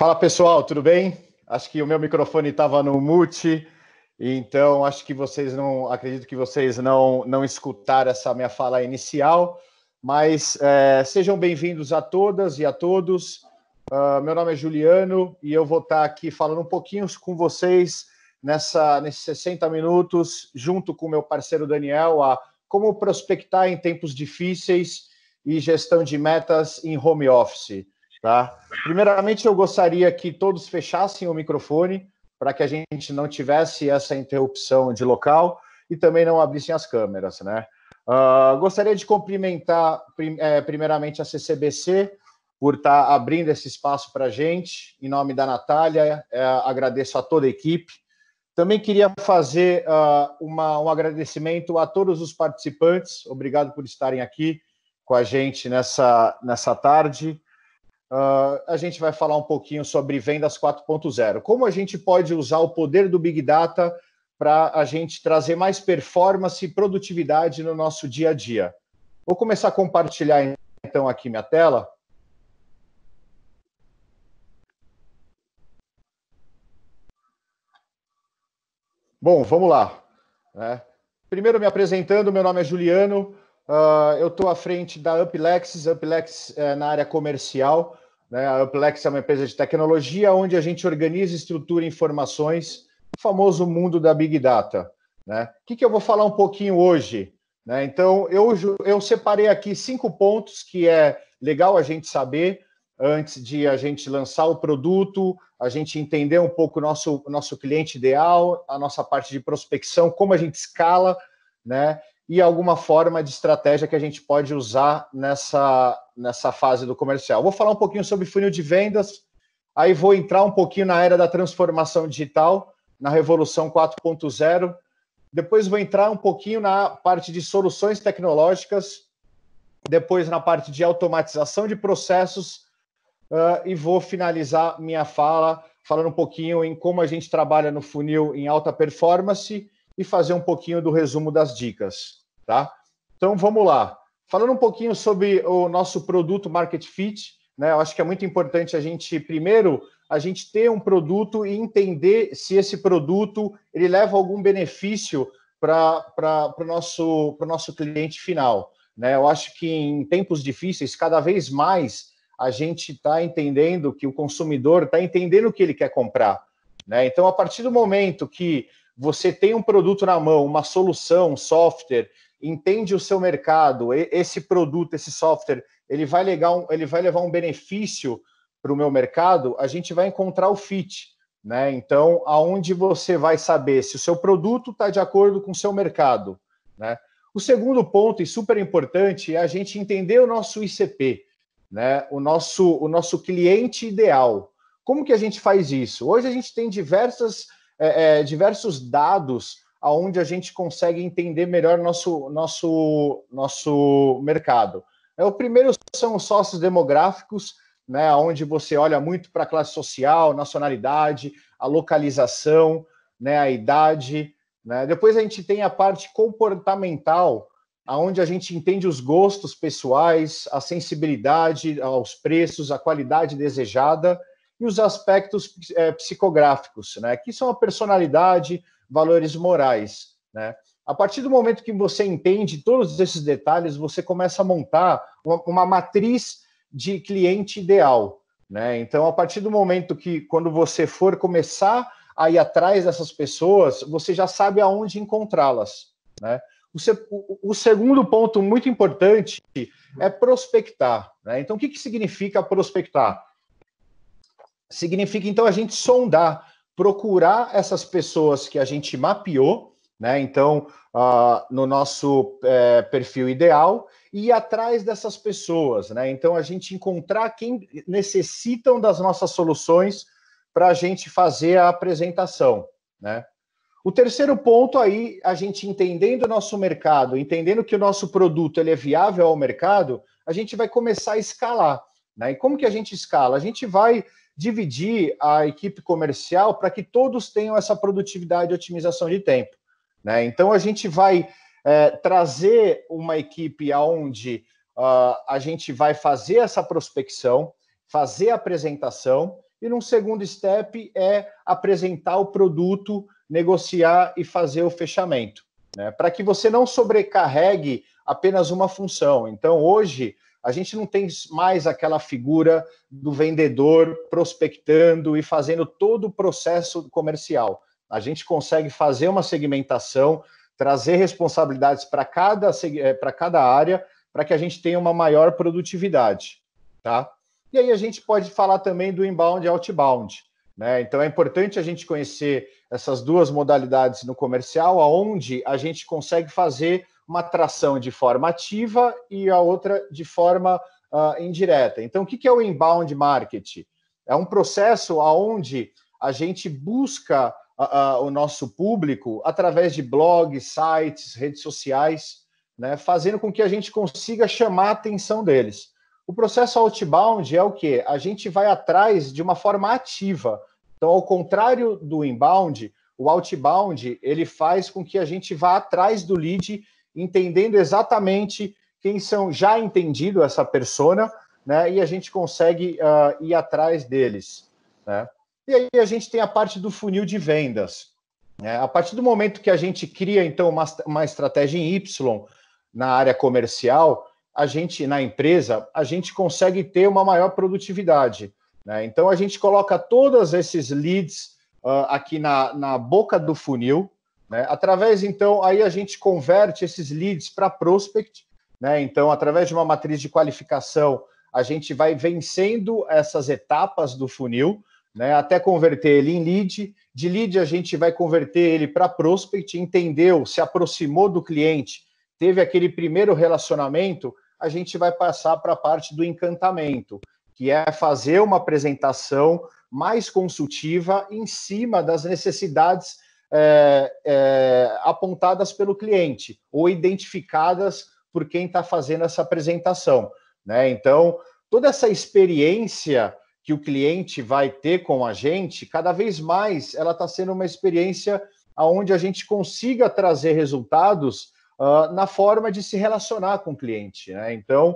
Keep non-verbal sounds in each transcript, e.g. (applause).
Fala pessoal, tudo bem? Acho que o meu microfone estava no mute, então acho que vocês não acredito que vocês não não escutaram essa minha fala inicial, mas é, sejam bem-vindos a todas e a todos. Uh, meu nome é Juliano e eu vou estar aqui falando um pouquinho com vocês nessa nesses 60 minutos, junto com meu parceiro Daniel, a como prospectar em tempos difíceis e gestão de metas em home office. Tá? Primeiramente, eu gostaria que todos fechassem o microfone para que a gente não tivesse essa interrupção de local e também não abrissem as câmeras. Né? Uh, gostaria de cumprimentar, prim é, primeiramente, a CCBC por estar tá abrindo esse espaço para a gente. Em nome da Natália, é, agradeço a toda a equipe. Também queria fazer uh, uma, um agradecimento a todos os participantes. Obrigado por estarem aqui com a gente nessa, nessa tarde uh, a gente vai falar um pouquinho sobre vendas 4.0. Como a gente pode usar o poder do Big Data para a gente trazer mais performance e produtividade no nosso dia a dia? Vou começar a compartilhar então aqui minha tela. Bom, vamos lá. Né? Primeiro, me apresentando, meu nome é Juliano, Uh, eu estou à frente da Uplex, Uplex é na área comercial. Né? A Uplex é uma empresa de tecnologia onde a gente organiza, estrutura informações, o famoso mundo da Big Data. Né? O que, que eu vou falar um pouquinho hoje? Né? Então, eu, eu separei aqui cinco pontos que é legal a gente saber antes de a gente lançar o produto, a gente entender um pouco o nosso, nosso cliente ideal, a nossa parte de prospecção, como a gente escala, né? e alguma forma de estratégia que a gente pode usar nessa, nessa fase do comercial. Vou falar um pouquinho sobre funil de vendas, aí vou entrar um pouquinho na era da transformação digital, na revolução 4.0. Depois vou entrar um pouquinho na parte de soluções tecnológicas, depois na parte de automatização de processos uh, e vou finalizar minha fala falando um pouquinho em como a gente trabalha no funil em alta performance e fazer um pouquinho do resumo das dicas tá? Então vamos lá. Falando um pouquinho sobre o nosso produto Market Fit, né? Eu acho que é muito importante a gente primeiro a gente ter um produto e entender se esse produto ele leva algum benefício para o nosso, nosso cliente final. Né? Eu acho que em tempos difíceis, cada vez mais a gente está entendendo que o consumidor está entendendo o que ele quer comprar. Né? Então, a partir do momento que você tem um produto na mão, uma solução, um software entende o seu mercado, esse produto, esse software, ele vai, legal, ele vai levar um benefício para o meu mercado, a gente vai encontrar o fit. Né? Então, aonde você vai saber se o seu produto está de acordo com o seu mercado. Né? O segundo ponto, e super importante, é a gente entender o nosso ICP, né? o, nosso, o nosso cliente ideal. Como que a gente faz isso? Hoje a gente tem diversas, é, é, diversos dados aonde a gente consegue entender melhor nosso, nosso, nosso mercado. É, o primeiro são os sócios demográficos, né, onde você olha muito para a classe social, nacionalidade, a localização, né, a idade. Né? Depois a gente tem a parte comportamental, aonde a gente entende os gostos pessoais, a sensibilidade aos preços, a qualidade desejada e os aspectos é, psicográficos, né, que são a personalidade, valores morais. Né? A partir do momento que você entende todos esses detalhes, você começa a montar uma, uma matriz de cliente ideal. Né? Então, a partir do momento que, quando você for começar a ir atrás dessas pessoas, você já sabe aonde encontrá-las. Né? O, o, segundo ponto muito importante é prospectar. Né. Então, o que, que significa prospectar? significa então a gente sondar, procurar essas pessoas que a gente mapeou, né? Então, uh, no nosso é, perfil ideal e ir atrás dessas pessoas, né? Então, a gente encontrar quem necessitam das nossas soluções para a gente fazer a apresentação, né? O terceiro ponto aí, a gente entendendo o nosso mercado, entendendo que o nosso produto ele é viável ao mercado, a gente vai começar a escalar. Né? E como que a gente escala? A gente vai dividir a equipe comercial para que todos tenham essa produtividade e otimização de tempo. Né? Então, a gente vai é, trazer uma equipe aonde uh, a gente vai fazer essa prospecção, fazer a apresentação, e num segundo step é apresentar o produto, negociar e fazer o fechamento. Né? Para que você não sobrecarregue apenas uma função. Então, hoje, a gente não tem mais aquela figura do vendedor prospectando e fazendo todo o processo comercial. A gente consegue fazer uma segmentação, trazer responsabilidades para cada, eh, para cada área, para que a gente tenha uma maior produtividade. Tá? E aí a gente pode falar também do inbound e outbound. Né? Então é importante a gente conhecer essas duas modalidades no comercial, aonde a gente consegue fazer uma tração de forma ativa e a outra de forma uh, indireta. Então, o que é o inbound marketing? É um processo onde a gente busca uh, uh, o nosso público através de blogs, sites, redes sociais, né, fazendo com que a gente consiga chamar a atenção deles. O processo outbound é o que? A gente vai atrás de uma forma ativa. Então, ao contrário do inbound, o outbound ele faz com que a gente vá atrás do lead entendendo exatamente quem são já entendido essa persona, né? E a gente consegue uh, ir atrás deles, né? E aí a gente tem a parte do funil de vendas. Né? A partir do momento que a gente cria então uma, uma estratégia em Y na área comercial, a gente na empresa a gente consegue ter uma maior produtividade. Né? Então a gente coloca todos esses leads uh, aqui na, na boca do funil, né? Através, então, aí a gente converte esses leads para prospect, né? Então, através de uma matriz de qualificação, a gente vai vencendo essas etapas do funil, né? Até converter ele em lead. De lead, a gente vai converter ele para prospect, entendeu, se aproximou do cliente, teve aquele primeiro relacionamento, a gente vai passar para a parte do encantamento, que é fazer uma apresentação mais consultiva em cima das necessidades é, é, apontadas pelo cliente ou identificadas por quem está fazendo essa apresentação. Né? Então, toda essa experiência que o cliente vai ter com a gente, cada vez mais ela está sendo uma experiência onde a gente consiga trazer resultados uh, na forma de se relacionar com o cliente. Né? Então,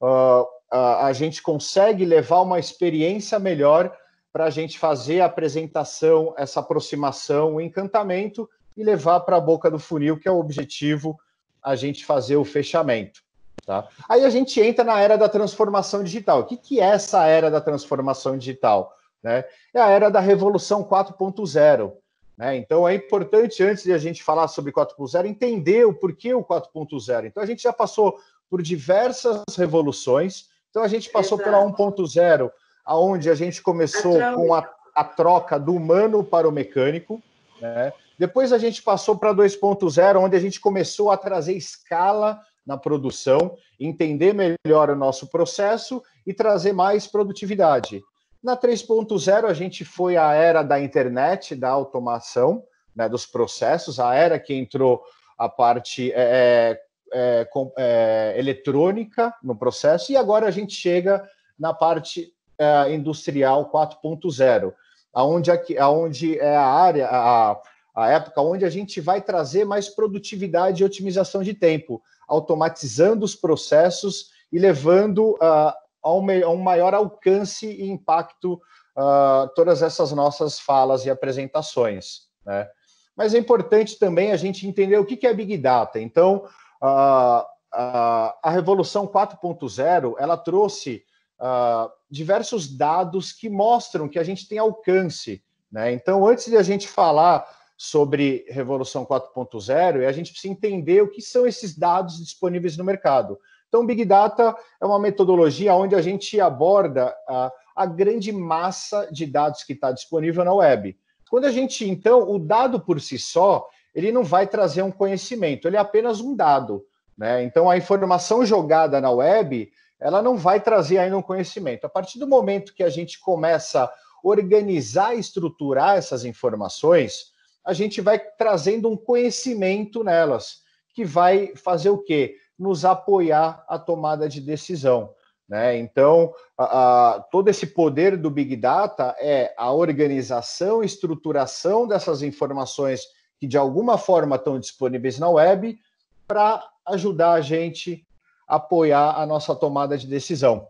uh, a, a gente consegue levar uma experiência melhor para a gente fazer a apresentação, essa aproximação, o encantamento e levar para a boca do funil, que é o objetivo, a gente fazer o fechamento. Tá? Aí a gente entra na era da transformação digital. O que, que é essa era da transformação digital? Né? É a era da revolução 4.0. Né? Então é importante, antes de a gente falar sobre 4.0, entender o porquê o 4.0. Então a gente já passou por diversas revoluções. Então a gente passou Exato. pela 1.0 aonde a gente começou a com a, a, troca do humano para o mecânico. Né? Depois a gente passou para 2.0, onde a gente começou a trazer escala na produção, entender melhor o nosso processo e trazer mais produtividade. Na 3.0, a gente foi à era da internet, da automação, né, dos processos, a era que entrou a parte é, é, é com, é, eletrônica no processo, e agora a gente chega na parte é, industrial 4.0, aonde aqui, aonde é a área a, a época onde a gente vai trazer mais produtividade e otimização de tempo, automatizando os processos e levando uh, a um maior alcance e impacto uh, todas essas nossas falas e apresentações. Né? Mas é importante também a gente entender o que é Big Data. Então, a ah, a Revolução 4.0 ela trouxe uh, diversos dados que mostram que a gente tem alcance. Né? Então, antes de a gente falar sobre Revolução 4.0, a gente precisa entender o que são esses dados disponíveis no mercado. Então, Big Data é uma metodologia onde a gente aborda a, a grande massa de dados que está disponível na web. Quando a gente, então, o dado por si só, ele não vai trazer um conhecimento, ele é apenas um dado. Né? Então, a informação jogada na web ela não vai trazer ainda um conhecimento. A partir do momento que a gente começa a organizar e estruturar essas informações, a gente vai trazendo um conhecimento nelas, que vai fazer o quê? Nos apoiar a tomada de decisão. Né? Então, a, a, todo esse poder do Big Data é a organização, estruturação dessas informações que de alguma forma estão disponíveis na web para ajudar a gente apoiar a nossa tomada de decisão.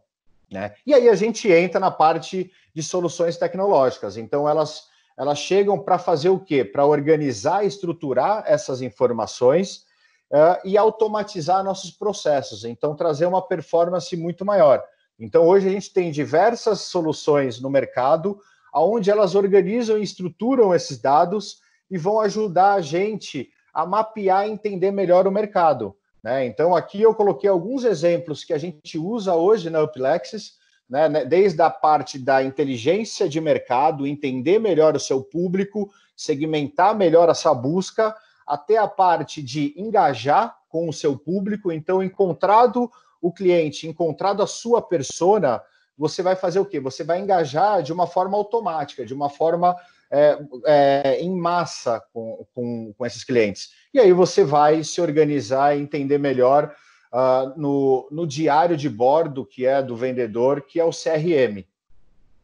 Né? E aí a gente entra na parte de soluções tecnológicas. Então, elas, elas chegam para fazer o quê? Para organizar estruturar essas informações uh, e automatizar nossos processos. Então, trazer uma performance muito maior. Então, hoje a gente tem diversas soluções no mercado onde elas organizam e estruturam esses dados e vão ajudar a gente a mapear e entender melhor o mercado. Né? Então, aqui eu coloquei alguns exemplos que a gente usa hoje na Uplexis, né? né? desde a parte da inteligência de mercado, entender melhor o seu público, segmentar melhor essa busca, até a parte de engajar com o seu público. Então, encontrado o cliente, encontrado a sua persona, você vai fazer o quê? Você vai engajar de uma forma automática, de uma forma é, é, em massa com, com, com, esses clientes. E aí você vai se organizar e entender melhor uh, no, no diário de bordo que é do vendedor, que é o CRM.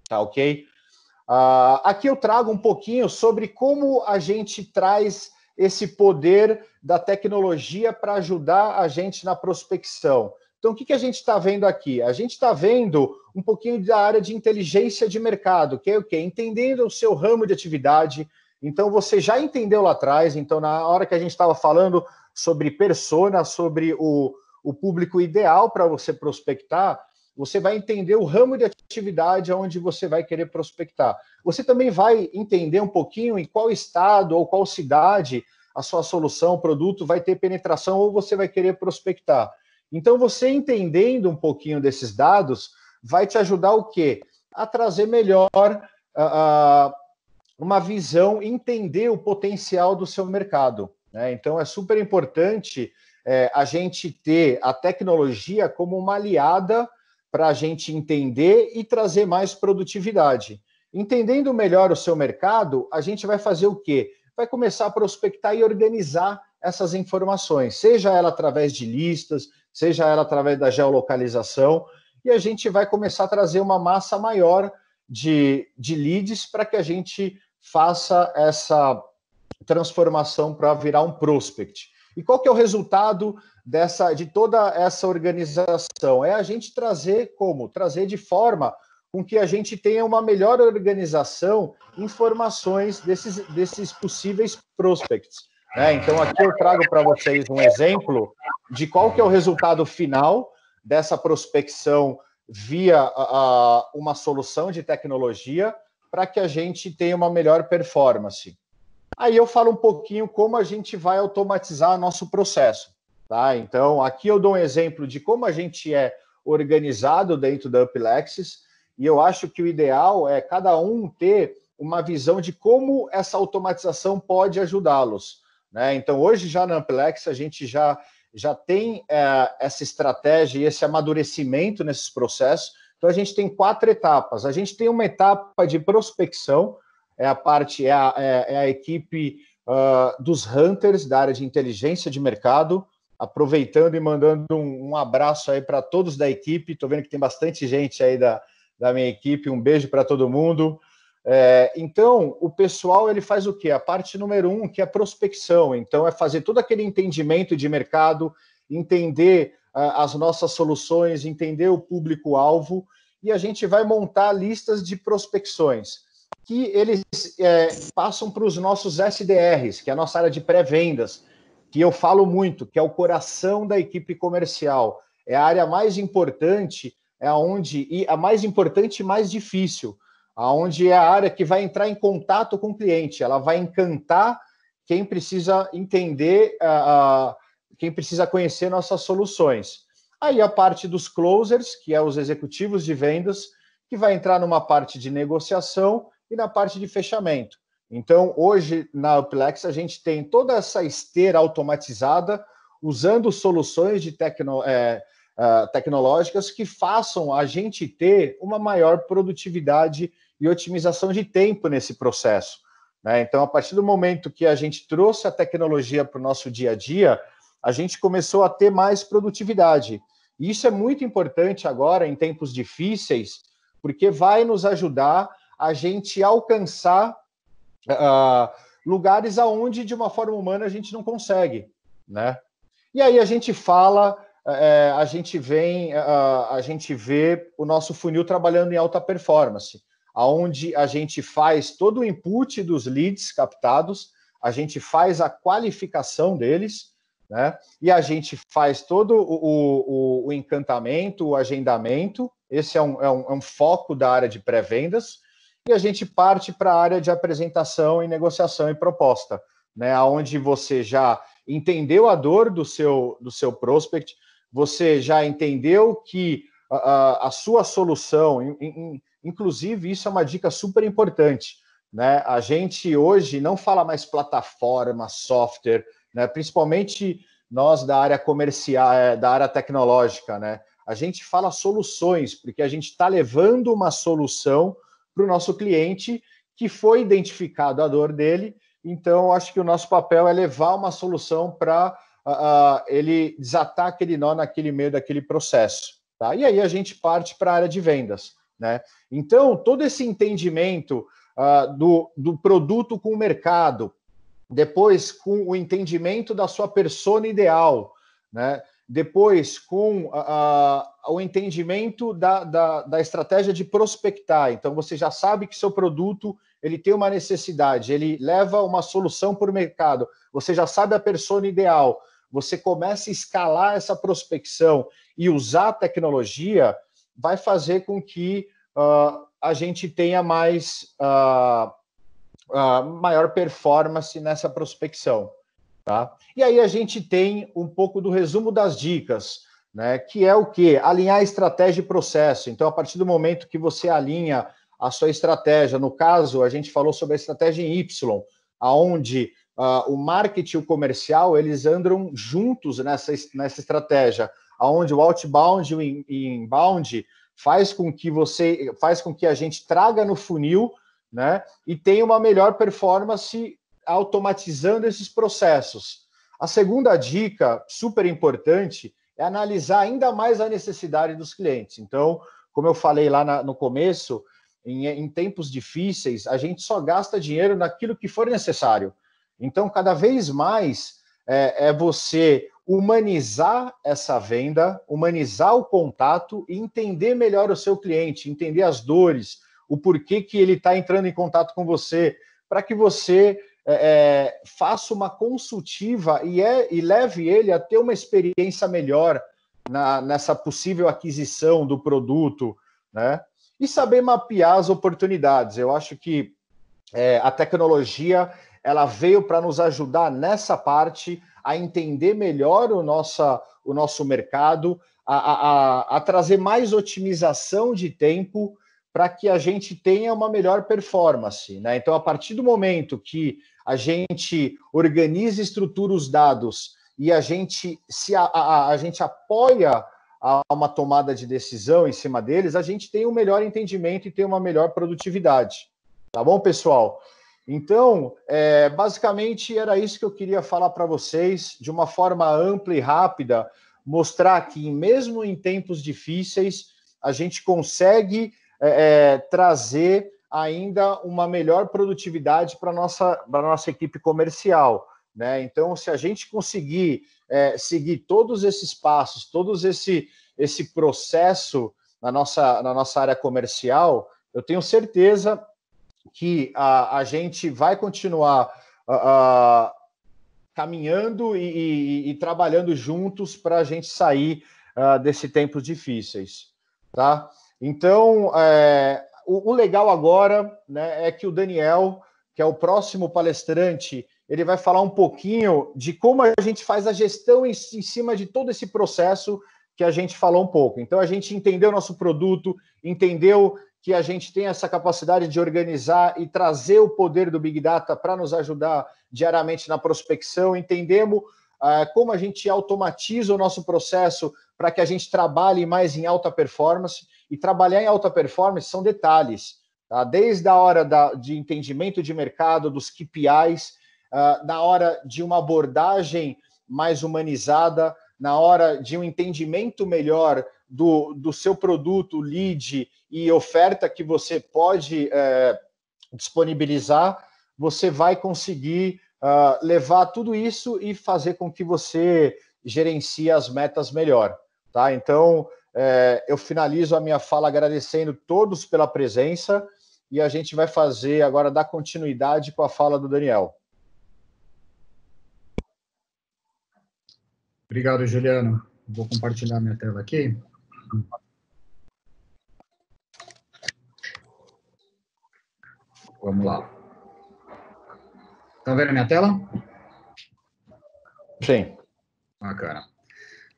Tá ok? Uh, aqui eu trago um pouquinho sobre como a gente traz esse poder da tecnologia para ajudar a gente na prospecção. Então, o que, que a gente está vendo aqui? A gente está vendo um pouquinho da área de inteligência de mercado, que é o quê? Entendendo o seu ramo de atividade. Então, você já entendeu lá atrás. Então, na hora que a gente estava falando sobre persona, sobre o, o público ideal para você prospectar, você vai entender o ramo de atividade onde você vai querer prospectar. Você também vai entender um pouquinho em qual estado ou qual cidade a sua solução, produto vai ter penetração ou você vai querer prospectar. Então, você entendendo um pouquinho desses dados vai te ajudar o quê? A trazer melhor uh, uma visão, entender o potencial do seu mercado. Né? Então, é super importante é, a gente ter a tecnologia como uma aliada para a gente entender e trazer mais produtividade. Entendendo melhor o seu mercado, a gente vai fazer o quê? Vai começar a prospectar e organizar essas informações, seja ela através de listas, seja ela através da geolocalização, e a gente vai começar a trazer uma massa maior de, de leads para que a gente faça essa transformação para virar um prospect. E qual que é o resultado dessa de toda essa organização? É a gente trazer como? Trazer de forma com que a gente tenha uma melhor organização, informações desses, desses possíveis prospects. Né? Então aqui eu trago para vocês um exemplo de qual que é o resultado final dessa prospecção via a, a, uma solução de tecnologia para que a gente tenha uma melhor performance. Aí eu falo um pouquinho como a gente vai automatizar nosso processo. Tá? Então, aqui eu dou um exemplo de como a gente é organizado dentro da Uplexis, e eu acho que o ideal é cada um ter uma visão de como essa automatização pode ajudá-los. Né? Então, hoje já na Amplex, a gente já, já tem é, essa estratégia e esse amadurecimento nesses processos. Então, a gente tem quatro etapas. A gente tem uma etapa de prospecção, é a parte, é a, é, é a equipe uh, dos hunters da área de inteligência de mercado, aproveitando e mandando um, um abraço aí para todos da equipe. Estou vendo que tem bastante gente aí da, da minha equipe. Um beijo para todo mundo. É, então, o pessoal ele faz o que? A parte número um, que é a prospecção. Então, é fazer todo aquele entendimento de mercado, entender uh, as nossas soluções, entender o público-alvo, e a gente vai montar listas de prospecções que eles é, passam para os nossos SDRs, que é a nossa área de pré-vendas, que eu falo muito, que é o coração da equipe comercial. É a área mais importante, é onde, e a mais importante e mais difícil aonde é a área que vai entrar em contato com o cliente, ela vai encantar quem precisa entender, uh, quem precisa conhecer nossas soluções. Aí a parte dos closers, que é os executivos de vendas, que vai entrar numa parte de negociação e na parte de fechamento. Então, hoje na Uplex, a gente tem toda essa esteira automatizada, usando soluções de tecno, é, uh, tecnológicas que façam a gente ter uma maior produtividade e otimização de tempo nesse processo. Né? Então, a partir do momento que a gente trouxe a tecnologia para o nosso dia a dia, a gente começou a ter mais produtividade. E isso é muito importante agora, em tempos difíceis, porque vai nos ajudar a gente alcançar uh, lugares aonde, de uma forma humana, a gente não consegue. Né? E aí a gente fala, eh, eh, a gente vem, ah, a gente vê o nosso funil trabalhando em alta performance aonde a gente faz todo o input dos leads captados, a gente faz a qualificação deles, né? E a gente faz todo o, o, o encantamento, o agendamento. Esse é um, é um, é um foco da área de pré-vendas. E a gente parte para a área de apresentação e negociação e proposta, né? Onde você já entendeu a dor do seu, do seu prospect, você já entendeu que a, a, a sua solução, em, em, Inclusive, isso é uma dica super importante. Né? A gente hoje não fala mais plataforma, software, né? principalmente nós da área comercial, é, da área tecnológica. Né? A gente fala soluções, porque a gente está levando uma solução para o nosso cliente que foi identificado a dor dele. Então, acho que o nosso papel é levar uma solução para uh, ele desatar aquele nó naquele meio daquele processo. Tá? E aí a gente parte para a área de vendas. Né? Então, todo esse entendimento uh, do, do produto com o mercado, depois com o entendimento da sua persona ideal, né? depois com ah, ah, o entendimento da, da, da, estratégia de prospectar. Então, você já sabe que seu produto ele tem uma necessidade, ele leva uma solução para o mercado, você já sabe a persona ideal, você começa a escalar essa prospecção e usar a tecnologia vai fazer com que uh, a gente tenha mais uh, uh, maior performance nessa prospecção. Tá? E aí a gente tem um pouco do resumo das dicas, né? Que é o que? Alinhar estratégia e processo. Então, a partir do momento que você alinha a sua estratégia, no caso, a gente falou sobre a estratégia em Y, aonde uh, o marketing e o comercial eles andam juntos nessa, nessa estratégia onde o outbound e o inbound faz com que você faz com que a gente traga no funil né, e tenha uma melhor performance automatizando esses processos. A segunda dica, super importante, é analisar ainda mais a necessidade dos clientes. Então, como eu falei lá na, no começo, em, em, tempos difíceis, a gente só gasta dinheiro naquilo que for necessário. Então, cada vez mais é, é você humanizar essa venda, humanizar o contato e entender melhor o seu cliente, entender as dores, o porquê que ele está entrando em contato com você, para que você é, é, faça uma consultiva e, é, e, leve ele a ter uma experiência melhor na, nessa possível aquisição do produto, né? E saber mapear as oportunidades. Eu acho que é, a tecnologia ela veio para nos ajudar nessa parte, a entender melhor o, nossa, o nosso mercado, a, a, a trazer mais otimização de tempo para que a gente tenha uma melhor performance. Né? Então, a partir do momento que a gente organiza e estrutura os dados e a gente se a, a, a gente apoia a uma tomada de decisão em cima deles, a gente tem um melhor entendimento e tem uma melhor produtividade. Tá bom, pessoal? Então, é, basicamente era isso que eu queria falar para vocês, de uma forma ampla e rápida, mostrar que, mesmo em tempos difíceis, a gente consegue é, é trazer ainda uma melhor produtividade para a nossa, para nossa equipe comercial. Né? Então, se a gente conseguir é, seguir todos esses passos, todos esse, esse processo na nossa, na nossa área comercial, eu tenho certeza que a, a gente vai continuar a, a, caminhando e, e, e, trabalhando juntos para a gente sair desse tempo difíceis, tá? Então, é, o, o, legal agora né, é que o Daniel, que é o próximo palestrante, ele vai falar um pouquinho de como a gente faz a gestão em, em cima de todo esse processo que a gente falou um pouco. Então, a gente entendeu nosso produto, entendeu que a gente tem essa capacidade de organizar e trazer o poder do Big Data para nos ajudar diariamente na prospecção, entendemos uh, como a gente automatiza o nosso processo para que a gente trabalhe mais em alta performance. E trabalhar em alta performance são detalhes, tá? desde a hora da, de entendimento de mercado, dos KPIs, uh, ah, na hora de uma abordagem mais humanizada, na hora de um entendimento melhor do, do seu produto, lead e oferta que você pode é, disponibilizar, você vai conseguir uh, levar tudo isso e fazer com que você gerencie as metas melhor. Tá? Então, é, eu finalizo a minha fala agradecendo todos pela presença e a gente vai fazer agora dar continuidade com a fala do Daniel. Obrigado, Juliano. Vou compartilhar minha tela aqui. Vamos lá. Estão tá vendo a minha tela? Sim. Bacana.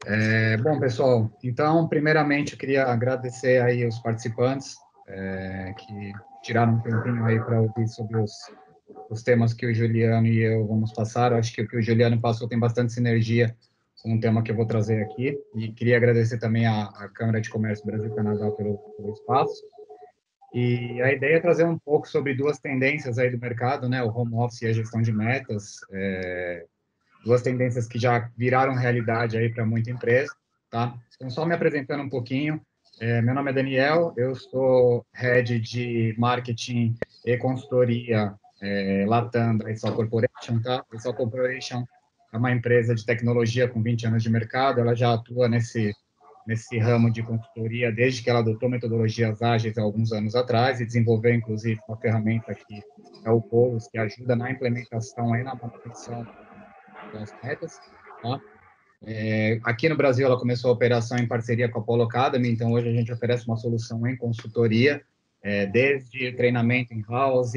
É, bom, pessoal, então, primeiramente, eu queria agradecer aí os participantes é, que tiraram um tempinho aí para ouvir sobre os, os temas que o Juliano e eu vamos passar. Eu acho que o que o Juliano passou tem bastante sinergia um tema que eu vou trazer aqui. E queria agradecer também à, à Câmara de Comércio Brasil-Canadá pelo, pelo, espaço. E a ideia é trazer um pouco sobre duas tendências aí do mercado, né? O home office e a gestão de metas. É, duas tendências que já viraram realidade aí para muita empresa, tá? Então, só me apresentando um pouquinho. É, meu nome é Daniel, eu sou Head de Marketing e Consultoria é, Latam da Excel Corporation, tá? Excel Corporation é uma empresa de tecnologia com 20 anos de mercado, ela já atua nesse, nesse ramo de consultoria desde que ela adotou metodologias ágeis há alguns anos atrás e desenvolveu, inclusive, uma ferramenta que é o Polos, que ajuda na implementação e na manutenção das metas. Tá? É, aqui no Brasil, ela começou a operação em parceria com a Polo Academy, então hoje a gente oferece uma solução em consultoria, é, desde treinamento em house,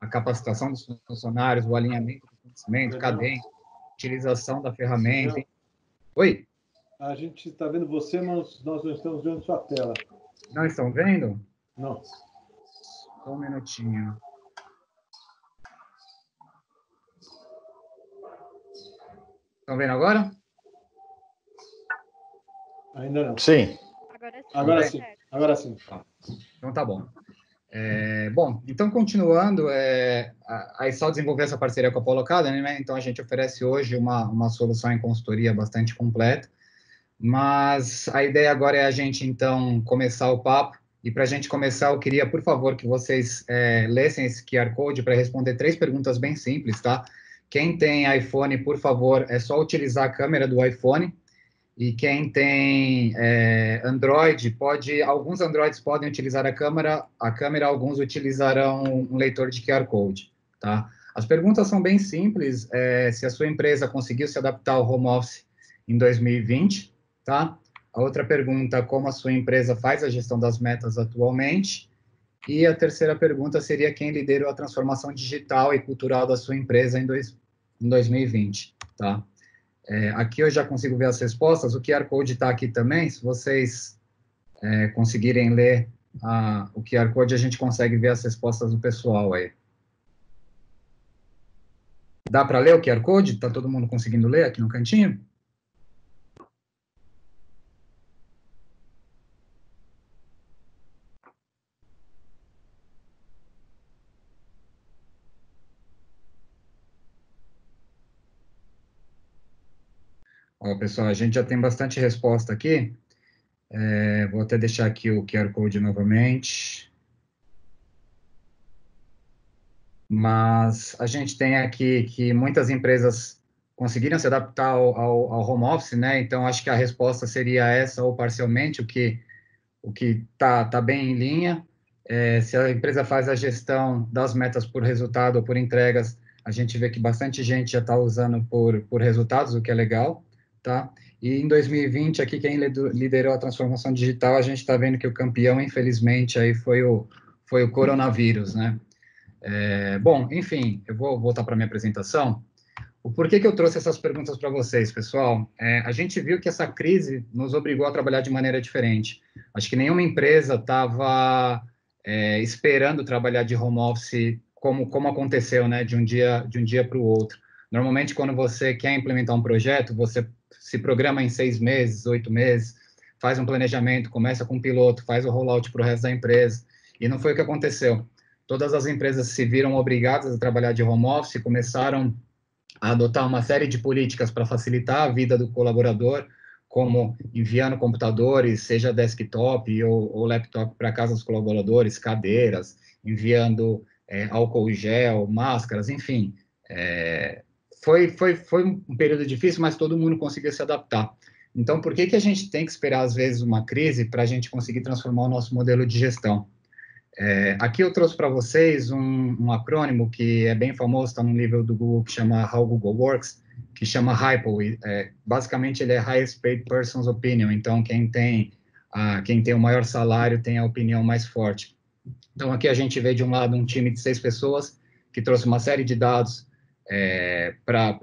a capacitação dos funcionários, o alinhamento do conhecimento, cadência, utilização da ferramenta. Não. Oi? A gente está vendo você, mas nós não estamos vendo sua tela. Não estão vendo? Não. Só um minutinho. Estão vendo agora? Ainda não. Sim. Agora sim. Agora sim. Agora sim. Então tá bom. É, bom, então continuando, é, a ISAL desenvolveu essa parceria com a Polocada, Academy, né? então a gente oferece hoje uma, uma solução em consultoria bastante completa, mas a ideia agora é a gente, então, começar o papo, e para a gente começar, eu queria, por favor, que vocês é, lessem esse QR Code para responder três perguntas bem simples, tá? Quem tem iPhone, por favor, é só utilizar a câmera do iPhone, e quem tem é, Android pode, alguns Androids podem utilizar a câmera, a câmera alguns utilizarão um leitor de QR code, tá? As perguntas são bem simples, é, se a sua empresa conseguiu se adaptar ao home office em 2020, tá? A outra pergunta, como a sua empresa faz a gestão das metas atualmente? E a terceira pergunta seria quem liderou a transformação digital e cultural da sua empresa em, dois, em 2020, tá? É, aqui eu já consigo ver as respostas, o QR Code está aqui também, se vocês é, conseguirem ler a, o QR Code, a gente consegue ver as respostas do pessoal aí. Dá para ler o QR Code? Está todo mundo conseguindo ler aqui no cantinho? Ó, pessoal, a gente já tem bastante resposta aqui. É, vou até deixar aqui o QR Code novamente. Mas a gente tem aqui que muitas empresas conseguiram se adaptar ao, ao, ao home office, né? Então, acho que a resposta seria essa, ou parcialmente, o que o que está tá bem em linha. É, se a empresa faz a gestão das metas por resultado ou por entregas, a gente vê que bastante gente já está usando por, por resultados, o que é legal. Tá? E em 2020, aqui quem liderou a transformação digital, a gente está vendo que o campeão, infelizmente, aí foi o, foi o coronavírus, né? É, bom, enfim, eu vou voltar para minha apresentação. O porquê que eu trouxe essas perguntas para vocês, pessoal? É, a gente viu que essa crise nos obrigou a trabalhar de maneira diferente. Acho que nenhuma empresa estava é, esperando trabalhar de home office como, como aconteceu, né? De um dia de um dia para o outro. Normalmente, quando você quer implementar um projeto, você se programa em seis meses, oito meses, faz um planejamento, começa com um piloto, faz o rollout para o resto da empresa. E não foi o que aconteceu. Todas as empresas se viram obrigadas a trabalhar de home office, começaram a adotar uma série de políticas para facilitar a vida do colaborador, como enviando computadores, seja desktop ou, ou laptop para casa dos colaboradores, cadeiras, enviando é, álcool gel, máscaras, enfim, é, foi, foi, foi um período difícil, mas todo mundo conseguiu se adaptar. Então, por que, que a gente tem que esperar, às vezes, uma crise para a gente conseguir transformar o nosso modelo de gestão? É, aqui eu trouxe para vocês um, um, acrônimo que é bem famoso, está no livro do Google que chama How Google Works, que chama HIPO. É, basicamente, ele é Highest Paid Person's Opinion. Então, quem tem, a, quem tem o maior salário tem a opinião mais forte. Então, aqui a gente vê, de um lado, um time de seis pessoas que trouxe uma série de dados é, para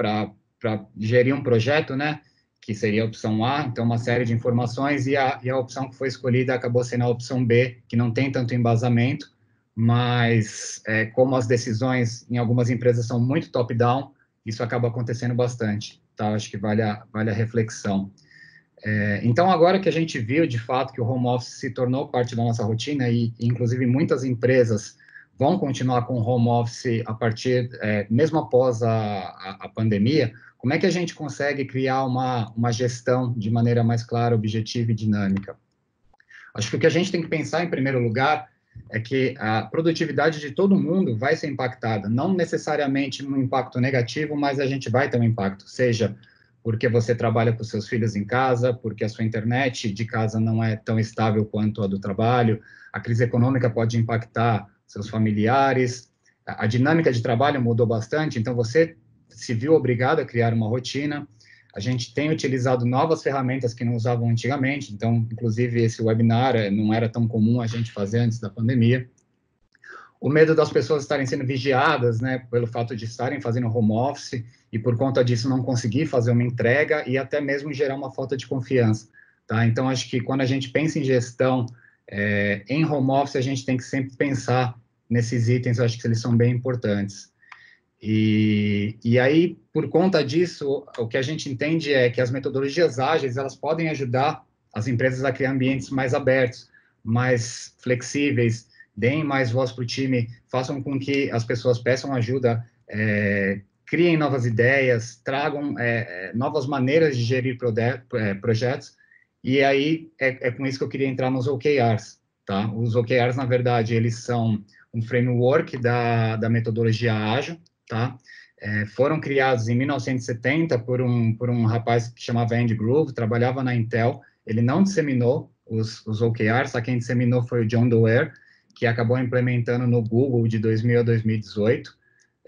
gerir um projeto, né? Que seria a opção A, então uma série de informações, e a, e a opção que foi escolhida acabou sendo a opção B, que não tem tanto embasamento, mas é, como as decisões em algumas empresas são muito top-down, isso acaba acontecendo bastante, tá? Acho que vale a, vale a reflexão. É, então, agora que a gente viu de fato que o home office se tornou parte da nossa rotina, e inclusive muitas empresas vão continuar com home office a partir, é, mesmo após a, a, a, pandemia, como é que a gente consegue criar uma, uma gestão de maneira mais clara, objetiva e dinâmica? Acho que o que a gente tem que pensar, em primeiro lugar, é que a produtividade de todo mundo vai ser impactada, não necessariamente um impacto negativo, mas a gente vai ter um impacto, seja porque você trabalha com seus filhos em casa, porque a sua internet de casa não é tão estável quanto a do trabalho, a crise econômica pode impactar seus familiares. A, dinâmica de trabalho mudou bastante, então você se viu obrigado a criar uma rotina. A gente tem utilizado novas ferramentas que não usavam antigamente, então, inclusive, esse webinar eh, não era tão comum a gente fazer antes da pandemia. O medo das pessoas estarem sendo vigiadas, né, pelo fato de estarem fazendo home office e por conta disso não conseguir fazer uma entrega e até mesmo gerar uma falta de confiança, tá? Então, acho que quando a gente pensa em gestão é, em home office, a gente tem que sempre pensar nesses itens, acho que eles são bem importantes. E, e aí, por conta disso, o que a gente entende é que as metodologias ágeis, elas podem ajudar as empresas a criar ambientes mais abertos, mais flexíveis, deem mais voz para o time, façam com que as pessoas peçam ajuda, é, criem novas ideias, tragam é, é novas maneiras de gerir é, projetos, e aí é, é, com isso que eu queria entrar nos OKRs, tá? Os OKRs, na verdade, eles são um framework da, da metodologia ágil, tá? É, foram criados em 1970 por um, por um rapaz que chamava Andy Groove, trabalhava na Intel. Ele não disseminou os, os OKRs, só quem disseminou foi o John Doerr, que acabou implementando no Google de 2000 a 2018.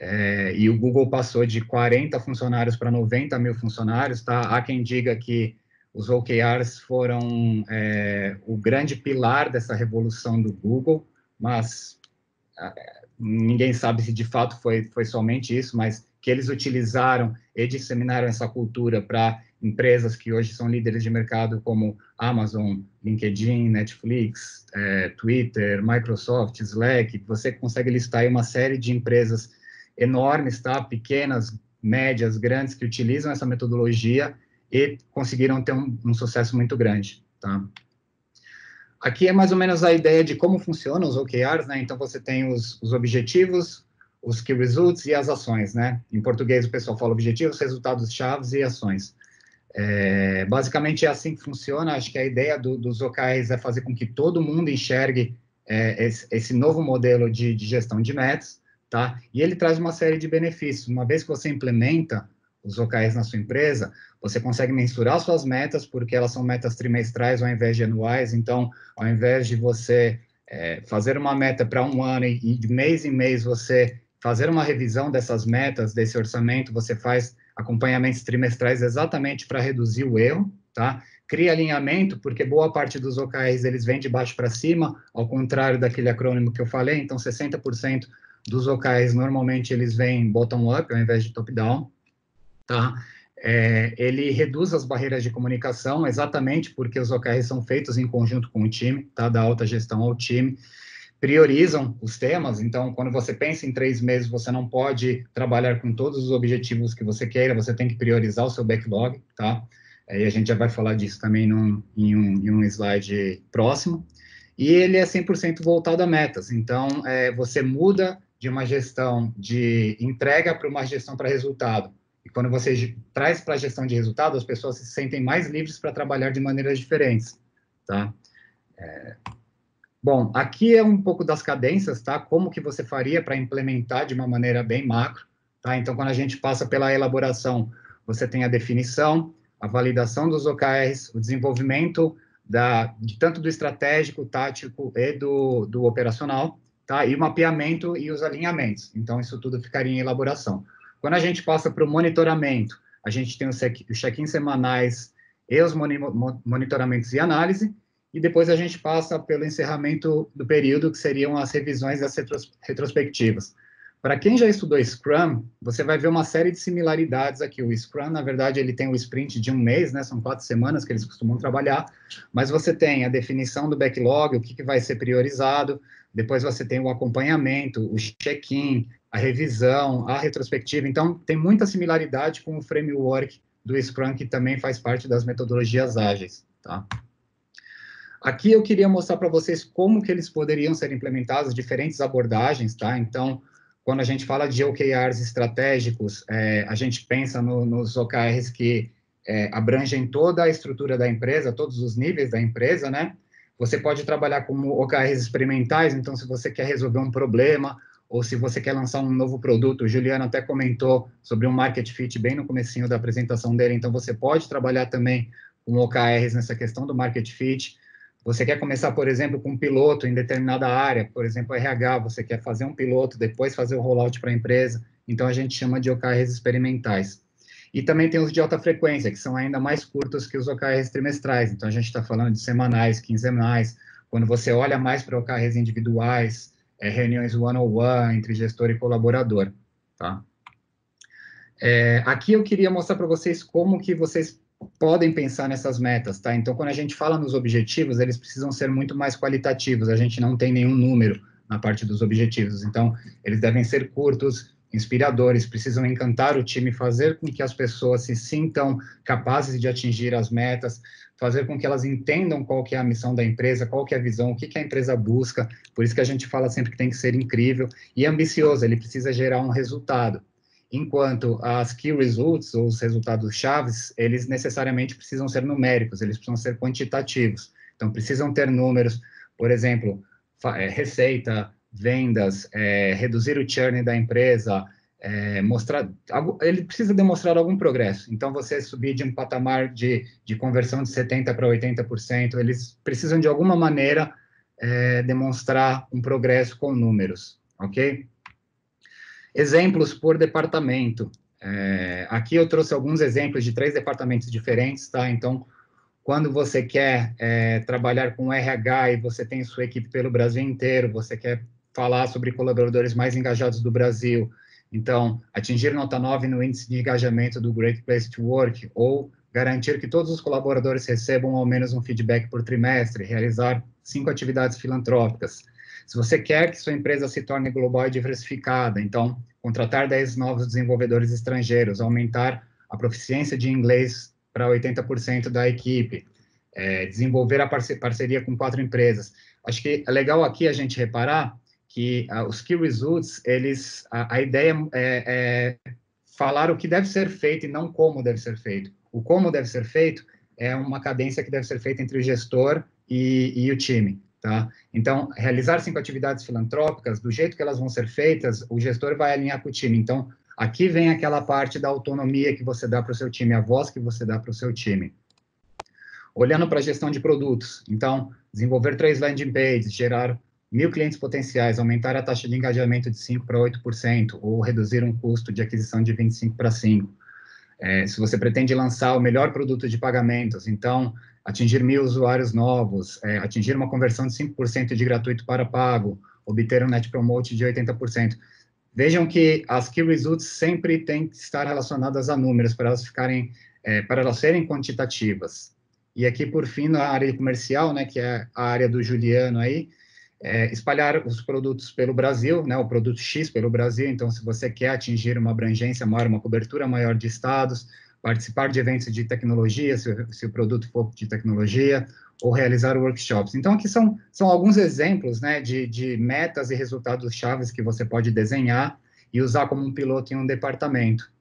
É, e o Google passou de 40 funcionários para 90 mil funcionários, tá? Há quem diga que os OKRs foram é, o grande pilar dessa revolução do Google, mas ninguém sabe se de fato foi, foi somente isso, mas que eles utilizaram e disseminaram essa cultura para empresas que hoje são líderes de mercado como Amazon, LinkedIn, Netflix, é, Twitter, Microsoft, Slack. Você consegue listar aí uma série de empresas enormes, tá? Pequenas, médias, grandes que utilizam essa metodologia e conseguiram ter um, um sucesso muito grande, tá? Aqui é mais ou menos a ideia de como funcionam os OKRs, né? Então você tem os, os objetivos, os key results e as ações, né? Em português o pessoal fala objetivos, resultados chaves e ações. É, basicamente é assim que funciona. Acho que a ideia do, dos OKRs é fazer com que todo mundo enxergue é, esse, esse, novo modelo de, de gestão de metas, tá? E ele traz uma série de benefícios. Uma vez que você implementa, os OKRs na sua empresa, você consegue mensurar suas metas, porque elas são metas trimestrais ao invés de anuais. Então, ao invés de você é, fazer uma meta para um ano e, e de mês em mês você fazer uma revisão dessas metas, desse orçamento, você faz acompanhamentos trimestrais exatamente para reduzir o erro, tá? Cria alinhamento, porque boa parte dos OKRs eles vêm de baixo para cima, ao contrário daquele acrônimo que eu falei, então 60% dos OKRs normalmente eles vêm bottom up ao invés de top down tá? É, ele reduz as barreiras de comunicação exatamente porque os OKRs são feitos em conjunto com o time, tá? da alta gestão ao time, priorizam os temas, então quando você pensa em três meses, você não pode trabalhar com todos os objetivos que você queira, você tem que priorizar o seu backlog, tá? É, e a gente já vai falar disso também num, em, um, em um slide próximo. E ele é 100% voltado a metas, então é, você muda de uma gestão de entrega para uma gestão para resultado e quando você traz para a gestão de resultado, as pessoas se sentem mais livres para trabalhar de maneiras diferentes, tá? É... Bom, aqui é um pouco das cadências, tá? Como que você faria para implementar de uma maneira bem macro, tá? Então, quando a gente passa pela elaboração, você tem a definição, a validação dos OKRs, o desenvolvimento da, de tanto do estratégico, tático e do, do operacional, tá? E o mapeamento e os alinhamentos. Então, isso tudo ficaria em elaboração. Quando a gente passa para o monitoramento, a gente tem os check-ins semanais e os monitoramentos e análise, e depois a gente passa pelo encerramento do período, que seriam as revisões e retros retrospectivas. Para quem já estudou Scrum, você vai ver uma série de similaridades aqui. O Scrum, na verdade, ele tem o um sprint de um mês, né? São quatro semanas que eles costumam trabalhar, mas você tem a definição do backlog, o que, que vai ser priorizado, depois você tem o acompanhamento, o check-in, a revisão, a retrospectiva. Então, tem muita similaridade com o framework do Scrum, que também faz parte das metodologias ágeis. Tá? Aqui eu queria mostrar para vocês como que eles poderiam ser implementados, diferentes abordagens, tá? Então, quando a gente fala de OKRs estratégicos, é, a gente pensa no, nos OKRs que é, abrangem toda a estrutura da empresa, todos os níveis da empresa, né? Você pode trabalhar como OKRs experimentais, então se você quer resolver um problema ou se você quer lançar um novo produto, o Juliano até comentou sobre um market fit bem no comecinho da apresentação dele, então você pode trabalhar também com OKRs nessa questão do market fit. Você quer começar, por exemplo, com um piloto em determinada área, por exemplo, RH, você quer fazer um piloto, depois fazer o rollout para a empresa, então a gente chama de OKRs experimentais. E também tem os de alta frequência, que são ainda mais curtos que os OKRs trimestrais, então a gente está falando de semanais, quinzenais, quando você olha mais para OKRs individuais, é, reuniões one-on-one entre gestor e colaborador, tá? É, aqui eu queria mostrar para vocês como que vocês podem pensar nessas metas, tá? Então, quando a gente fala nos objetivos, eles precisam ser muito mais qualitativos, a gente não tem nenhum número na parte dos objetivos, então, eles devem ser curtos, inspiradores, precisam encantar o time, fazer com que as pessoas se sintam capazes de atingir as metas, fazer com que elas entendam qual que é a missão da empresa, qual que é a visão, o que, que a empresa busca. Por isso que a gente fala sempre que tem que ser incrível e ambicioso, ele precisa gerar um resultado. Enquanto as key results, ou os resultados chaves, eles necessariamente precisam ser numéricos, eles precisam ser quantitativos. Então, precisam ter números, por exemplo, eh, receita, vendas, é, reduzir o churn da empresa, é, mostrar, ele precisa demonstrar algum progresso. Então, você subir de um patamar de, de conversão de 70% para 80%, eles precisam, de alguma maneira, é, demonstrar um progresso com números, ok? Exemplos por departamento. É, aqui eu trouxe alguns exemplos de três departamentos diferentes, tá? Então, quando você quer é, trabalhar com RH e você tem sua equipe pelo Brasil inteiro, você quer falar sobre colaboradores mais engajados do Brasil, então, atingir nota 9 no índice de engajamento do Great Place to Work ou garantir que todos os colaboradores recebam ao menos um feedback por trimestre, realizar cinco atividades filantrópicas. Se você quer que sua empresa se torne global e diversificada, então contratar 10 novos desenvolvedores estrangeiros, aumentar a proficiência de inglês para 80% da equipe, é, desenvolver a parceria com quatro empresas. Acho que é legal aqui a gente reparar que uh, os key results, eles, a, a ideia é, é, falar o que deve ser feito e não como deve ser feito. O como deve ser feito é uma cadência que deve ser feita entre o gestor e, e o time, tá? Então, realizar cinco atividades filantrópicas, do jeito que elas vão ser feitas, o gestor vai alinhar com o time. Então, aqui vem aquela parte da autonomia que você dá para o seu time, a voz que você dá para o seu time. Olhando para a gestão de produtos, então, desenvolver três landing pages, gerar mil clientes potenciais, aumentar a taxa de engajamento de 5% para 8%, ou reduzir um custo de aquisição de 25% para 5%. É, se você pretende lançar o melhor produto de pagamentos, então atingir mil usuários novos, é, atingir uma conversão de 5% de gratuito para pago, obter um net promote de 80%. Vejam que as key results sempre têm que estar relacionadas a números para elas ficarem, é, para elas serem quantitativas. E aqui, por fim, na área comercial, né, que é a área do Juliano aí, é, espalhar os produtos pelo Brasil, né, o produto X pelo Brasil. Então, se você quer atingir uma abrangência maior, uma cobertura maior de estados, participar de eventos de tecnologia, se, se o produto for de tecnologia, ou realizar workshops. Então, aqui são, são alguns exemplos né, de, de metas e resultados chaves que você pode desenhar e usar como um piloto em um departamento.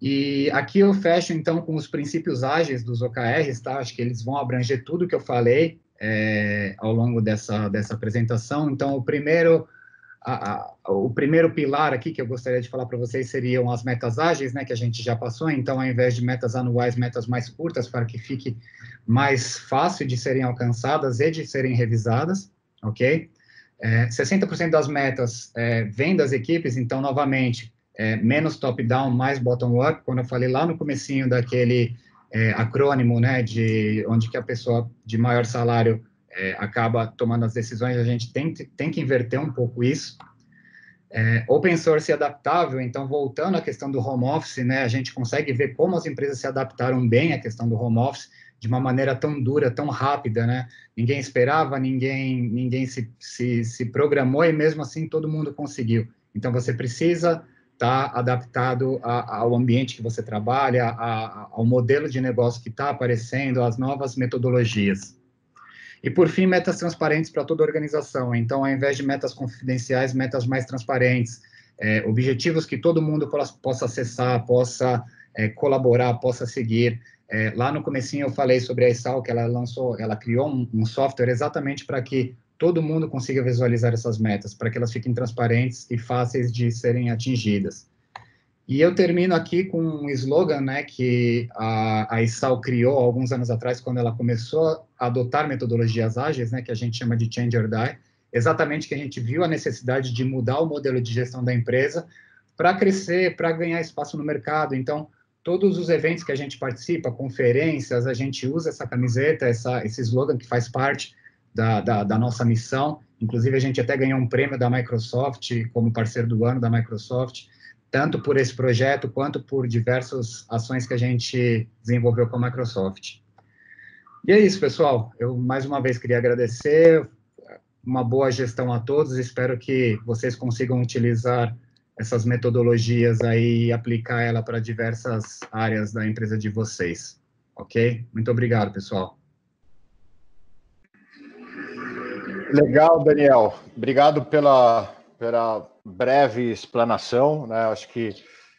E aqui eu fecho, então, com os princípios ágeis dos OKRs, tá? Acho que eles vão abranger tudo que eu falei, é, ao longo dessa, dessa apresentação. Então, o primeiro, a, a, o primeiro pilar aqui que eu gostaria de falar para vocês seriam as metas ágeis, né, que a gente já passou. Então, ao invés de metas anuais, metas mais curtas, para que fique mais fácil de serem alcançadas e de serem revisadas, ok? É, 60% das metas é, vem das equipes, então, novamente, é, menos top-down, mais bottom-up, quando eu falei lá no comecinho daquele é, acrônimo, né, de onde que a pessoa de maior salário é, acaba tomando as decisões, a gente tem, tem que inverter um pouco isso. É, open source e é adaptável, então voltando à questão do home office, né, a gente consegue ver como as empresas se adaptaram bem à questão do home office de uma maneira tão dura, tão rápida, né? Ninguém esperava, ninguém, ninguém se, se, se programou e mesmo assim todo mundo conseguiu. Então você precisa está adaptado a, ao ambiente que você trabalha, a, ao modelo de negócio que está aparecendo, às novas metodologias. E, por fim, metas transparentes para toda a organização. Então, ao invés de metas confidenciais, metas mais transparentes, é, objetivos que todo mundo possa acessar, possa é, colaborar, possa seguir. É, lá no comecinho eu falei sobre a ESAL, que ela lançou, ela criou um, um software exatamente para que todo mundo consiga visualizar essas metas, para que elas fiquem transparentes e fáceis de serem atingidas. E eu termino aqui com um slogan né, que a, a ISAL criou alguns anos atrás, quando ela começou a adotar metodologias ágeis, né, que a gente chama de Change or Die, exatamente que a gente viu a necessidade de mudar o modelo de gestão da empresa para crescer, para ganhar espaço no mercado. Então, todos os eventos que a gente participa, conferências, a gente usa essa camiseta, essa, esse slogan que faz parte da, da, da nossa missão. Inclusive, a gente até ganhou um prêmio da Microsoft como parceiro do ano da Microsoft, tanto por esse projeto quanto por diversas ações que a gente desenvolveu com a Microsoft. E é isso, pessoal. Eu mais uma vez queria agradecer. Uma boa gestão a todos. Espero que vocês consigam utilizar essas metodologias aí e aplicar ela para diversas áreas da empresa de vocês. Ok? Muito obrigado, pessoal. Legal, Daniel. Obrigado pela, pela breve explanação. Né? Acho que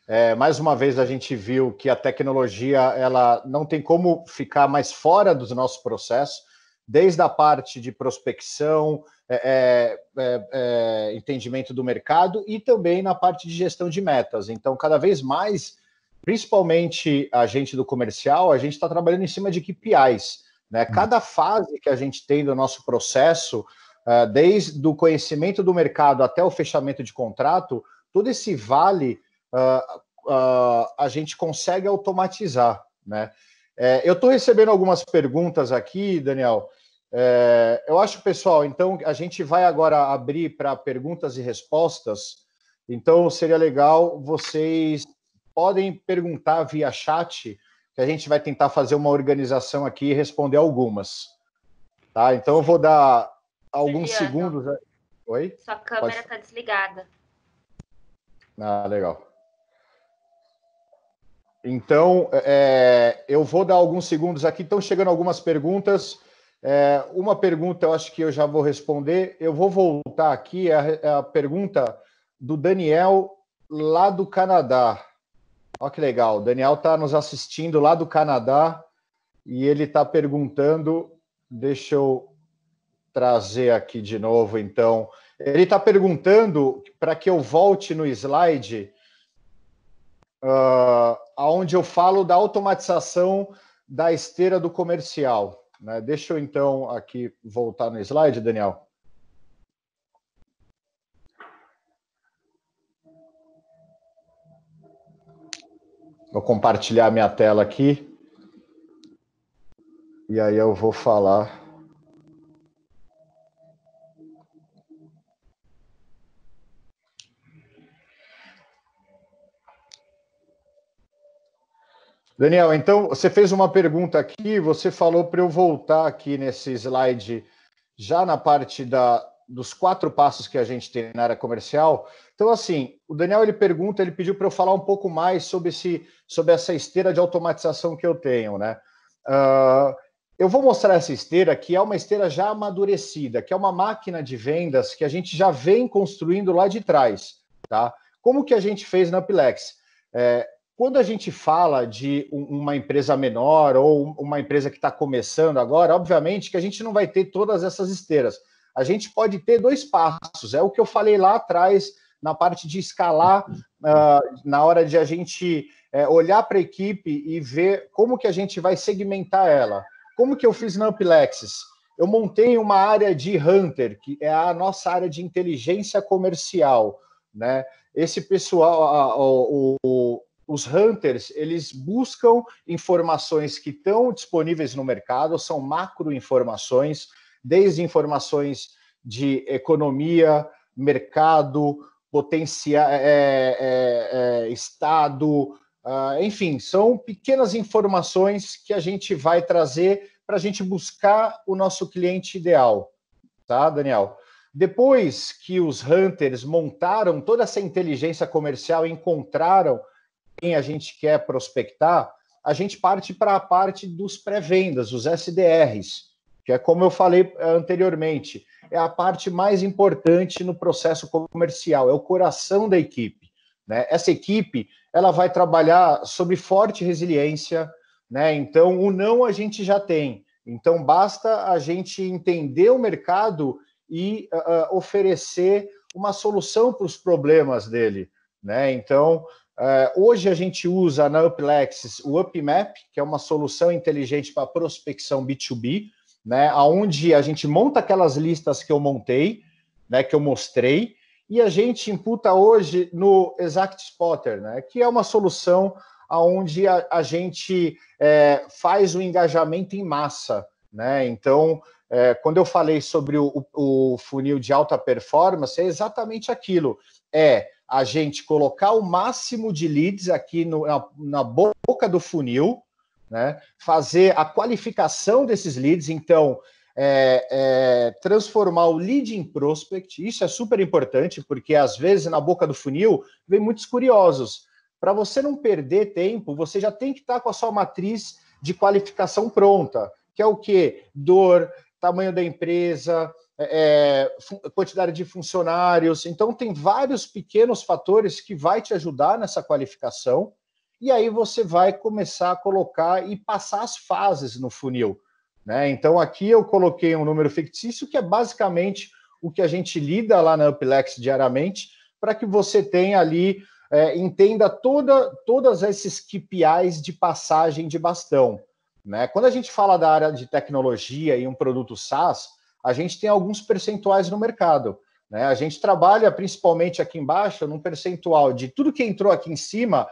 é, mais uma vez a gente viu que a tecnologia ela não tem como ficar mais fora dos nossos processos, desde a parte de prospecção, é, é, é, é entendimento do mercado e também na parte de gestão de metas. Então, cada vez mais, principalmente a gente do comercial, a gente está trabalhando em cima de KPIs. Né? Uhum. Cada fase que a gente tem do nosso processo, é, desde o conhecimento do mercado até o fechamento de contrato, todo esse vale é, é, a gente consegue automatizar. Né? eu estou recebendo algumas perguntas aqui, Daniel. eu acho, pessoal, então a gente vai agora abrir para perguntas e respostas. Então seria legal vocês podem perguntar via chat que a gente vai tentar fazer uma organização aqui e responder algumas. Tá? Então eu vou dar alguns segundos. Oi? Sua câmera está Pode... desligada. Ah, legal. Então, é, eu vou dar alguns segundos aqui. Estão chegando algumas perguntas. É, uma pergunta eu acho que eu já vou responder. Eu vou voltar aqui. É a, é a pergunta do Daniel, lá do Canadá. Olha que legal. O Daniel está nos assistindo lá do Canadá e ele está perguntando. Deixa eu trazer aqui de novo, então. Ele está perguntando para que eu volte no slide uh, aonde eu falo da automatização da esteira do comercial. Né? Deixa eu então aqui voltar no slide, Daniel. Vou compartilhar minha tela aqui. E aí eu vou falar. Daniel, então você fez uma pergunta aqui, você falou para eu voltar aqui nesse slide, já na parte da, dos quatro passos que a gente tem na área comercial, então, assim, o Daniel ele pergunta, ele pediu para eu falar um pouco mais sobre, esse, sobre essa esteira de automatização que eu tenho, né? Uh, eu vou mostrar essa esteira, que é uma esteira já amadurecida, que é uma máquina de vendas que a gente já vem construindo lá de trás, tá? Como que a gente fez na Pilex? É, quando a gente fala de uma empresa menor ou uma empresa que está começando agora, obviamente que a gente não vai ter todas essas esteiras. A gente pode ter dois passos, é o que eu falei lá atrás na parte de escalar, uh, na hora de a gente eh, olhar para a equipe e ver como que a gente vai segmentar ela. Como que eu fiz na Uplexis? Eu montei uma área de Hunter, que é a nossa área de inteligência comercial, né? Esse pessoal, a, o, o os hunters eles buscam informações que estão disponíveis no mercado, são macro informações, desde informações de economia, mercado, potencial, é é, é, é, estado, uh, enfim, são pequenas informações que a gente vai trazer para a gente buscar o nosso cliente ideal, tá, Daniel? Depois que os hunters montaram toda essa inteligência comercial e encontraram quem a gente quer prospectar, a gente parte para a parte dos pré-vendas, os SDRs que é como eu falei eh, anteriormente, é a parte mais importante no processo comercial, é o coração da equipe. Né? Essa equipe ela vai trabalhar sobre forte resiliência, né? Então o não a gente já tem. Então basta a gente entender o mercado e uh, oferecer uma solução para os problemas dele, né? Então uh, hoje a gente usa na Uplexis o UpMap, que é uma solução inteligente para prospecção B2B né, onde a gente monta aquelas listas que eu montei, né, que eu mostrei, e a gente imputa hoje no Exact Spotter, né, que é uma solução onde a, a gente é, faz o engajamento em massa. Né? Então, é, quando eu falei sobre o, o funil de alta performance, é exatamente aquilo. É a gente colocar o máximo de leads aqui no, na, na boca do funil, né? fazer a qualificação desses leads, então é, é, transformar o lead em prospect, isso é super importante, porque às vezes na boca do funil vem muitos curiosos. Para você não perder tempo, você já tem que estar tá com a sua matriz de qualificação pronta, que é o que? Dor, tamanho da empresa, é, é quantidade de funcionários. Então, tem vários pequenos fatores que vai te ajudar nessa qualificação e aí você vai começar a colocar e passar as fases no funil. Né? Então, aqui eu coloquei um número fictício, que é basicamente o que a gente lida lá na Uplex diariamente, para que você tenha ali, é, entenda toda, todas esses KPIs de passagem de bastão. Né? Quando a gente fala da área de tecnologia e um produto SaaS, a gente tem alguns percentuais no mercado. Né? A gente trabalha principalmente aqui embaixo num percentual de tudo que entrou aqui em cima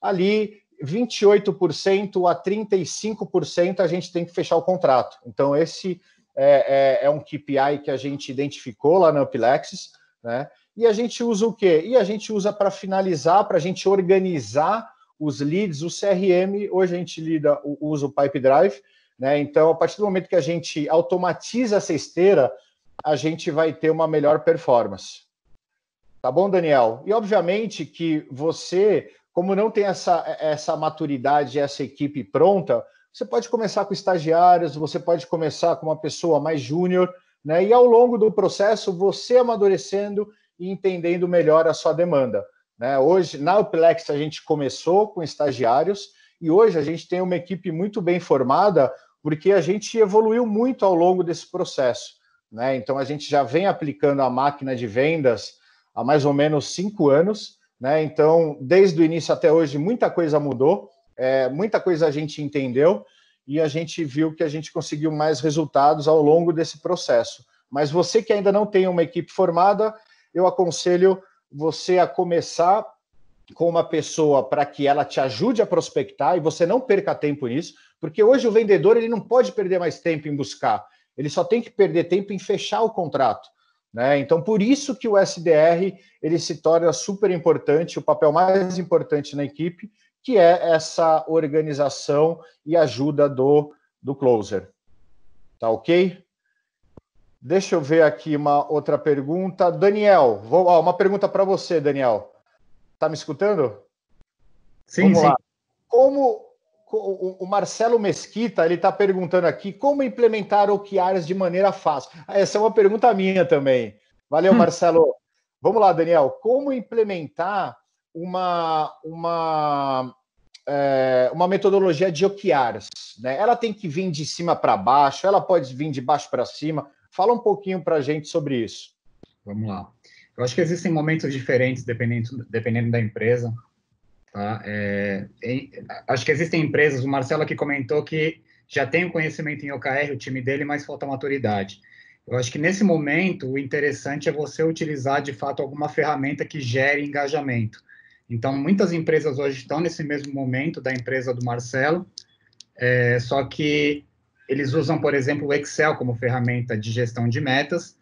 ali 28% a 35% a gente tem que fechar o contrato. Então, esse é, é, é um KPI que a gente identificou lá na Uplexis, né? E a gente usa o quê? E a gente usa para finalizar, para a gente organizar os leads, o CRM. Hoje a gente lida, usa o Pipe Drive, né? Então, a partir do momento que a gente automatiza essa esteira, a gente vai ter uma melhor performance. Tá bom, Daniel? E obviamente que você como não tem essa, é, essa maturidade, essa equipe pronta, você pode começar com estagiários, você pode começar com uma pessoa mais júnior, né? E ao longo do processo, você amadurecendo e entendendo melhor a sua demanda. Né? Hoje, na Uplex, a gente começou com estagiários e hoje a gente tem uma equipe muito bem formada, porque a gente evoluiu muito ao longo desse processo. Né? Então, a gente já vem aplicando a máquina de vendas há mais ou menos cinco anos né? Então, desde o início até hoje, muita coisa mudou, é, muita coisa a gente entendeu e a gente viu que a gente conseguiu mais resultados ao longo desse processo. Mas você que ainda não tem uma equipe formada, eu aconselho você a começar com uma pessoa para que ela te ajude a prospectar e você não perca tempo nisso, porque hoje o vendedor ele não pode perder mais tempo em buscar, ele só tem que perder tempo em fechar o contrato. Né? Então, por isso que o SDR ele se torna super importante, o papel mais importante na equipe, que é essa organização e ajuda do, do closer. Tá ok? Deixa eu ver aqui uma outra pergunta. Daniel, vou, ó, uma pergunta para você, Daniel. Tá me escutando? Sim, Vamos sim. Lá. Como o Marcelo Mesquita ele está perguntando aqui como implementar OKRs de maneira fácil. Ah, essa é uma pergunta minha também. Valeu, hum. Marcelo. Vamos lá, Daniel. Como implementar uma uma é, uma metodologia de OKRs? Né? Ela tem que vir de cima para baixo. Ela pode vir de baixo para cima. Fala um pouquinho para a gente sobre isso. Vamos lá. Eu acho que existem momentos diferentes dependendo, dependendo da empresa. Tá? É, acho que existem empresas, o Marcelo aqui comentou que já tem o conhecimento em OKR, o time dele, mas falta maturidade. Eu acho que nesse momento o interessante é você utilizar de fato alguma ferramenta que gere engajamento. Então, muitas empresas hoje estão nesse mesmo momento da empresa do Marcelo, é, só que eles usam, por exemplo, o Excel como ferramenta de gestão de metas,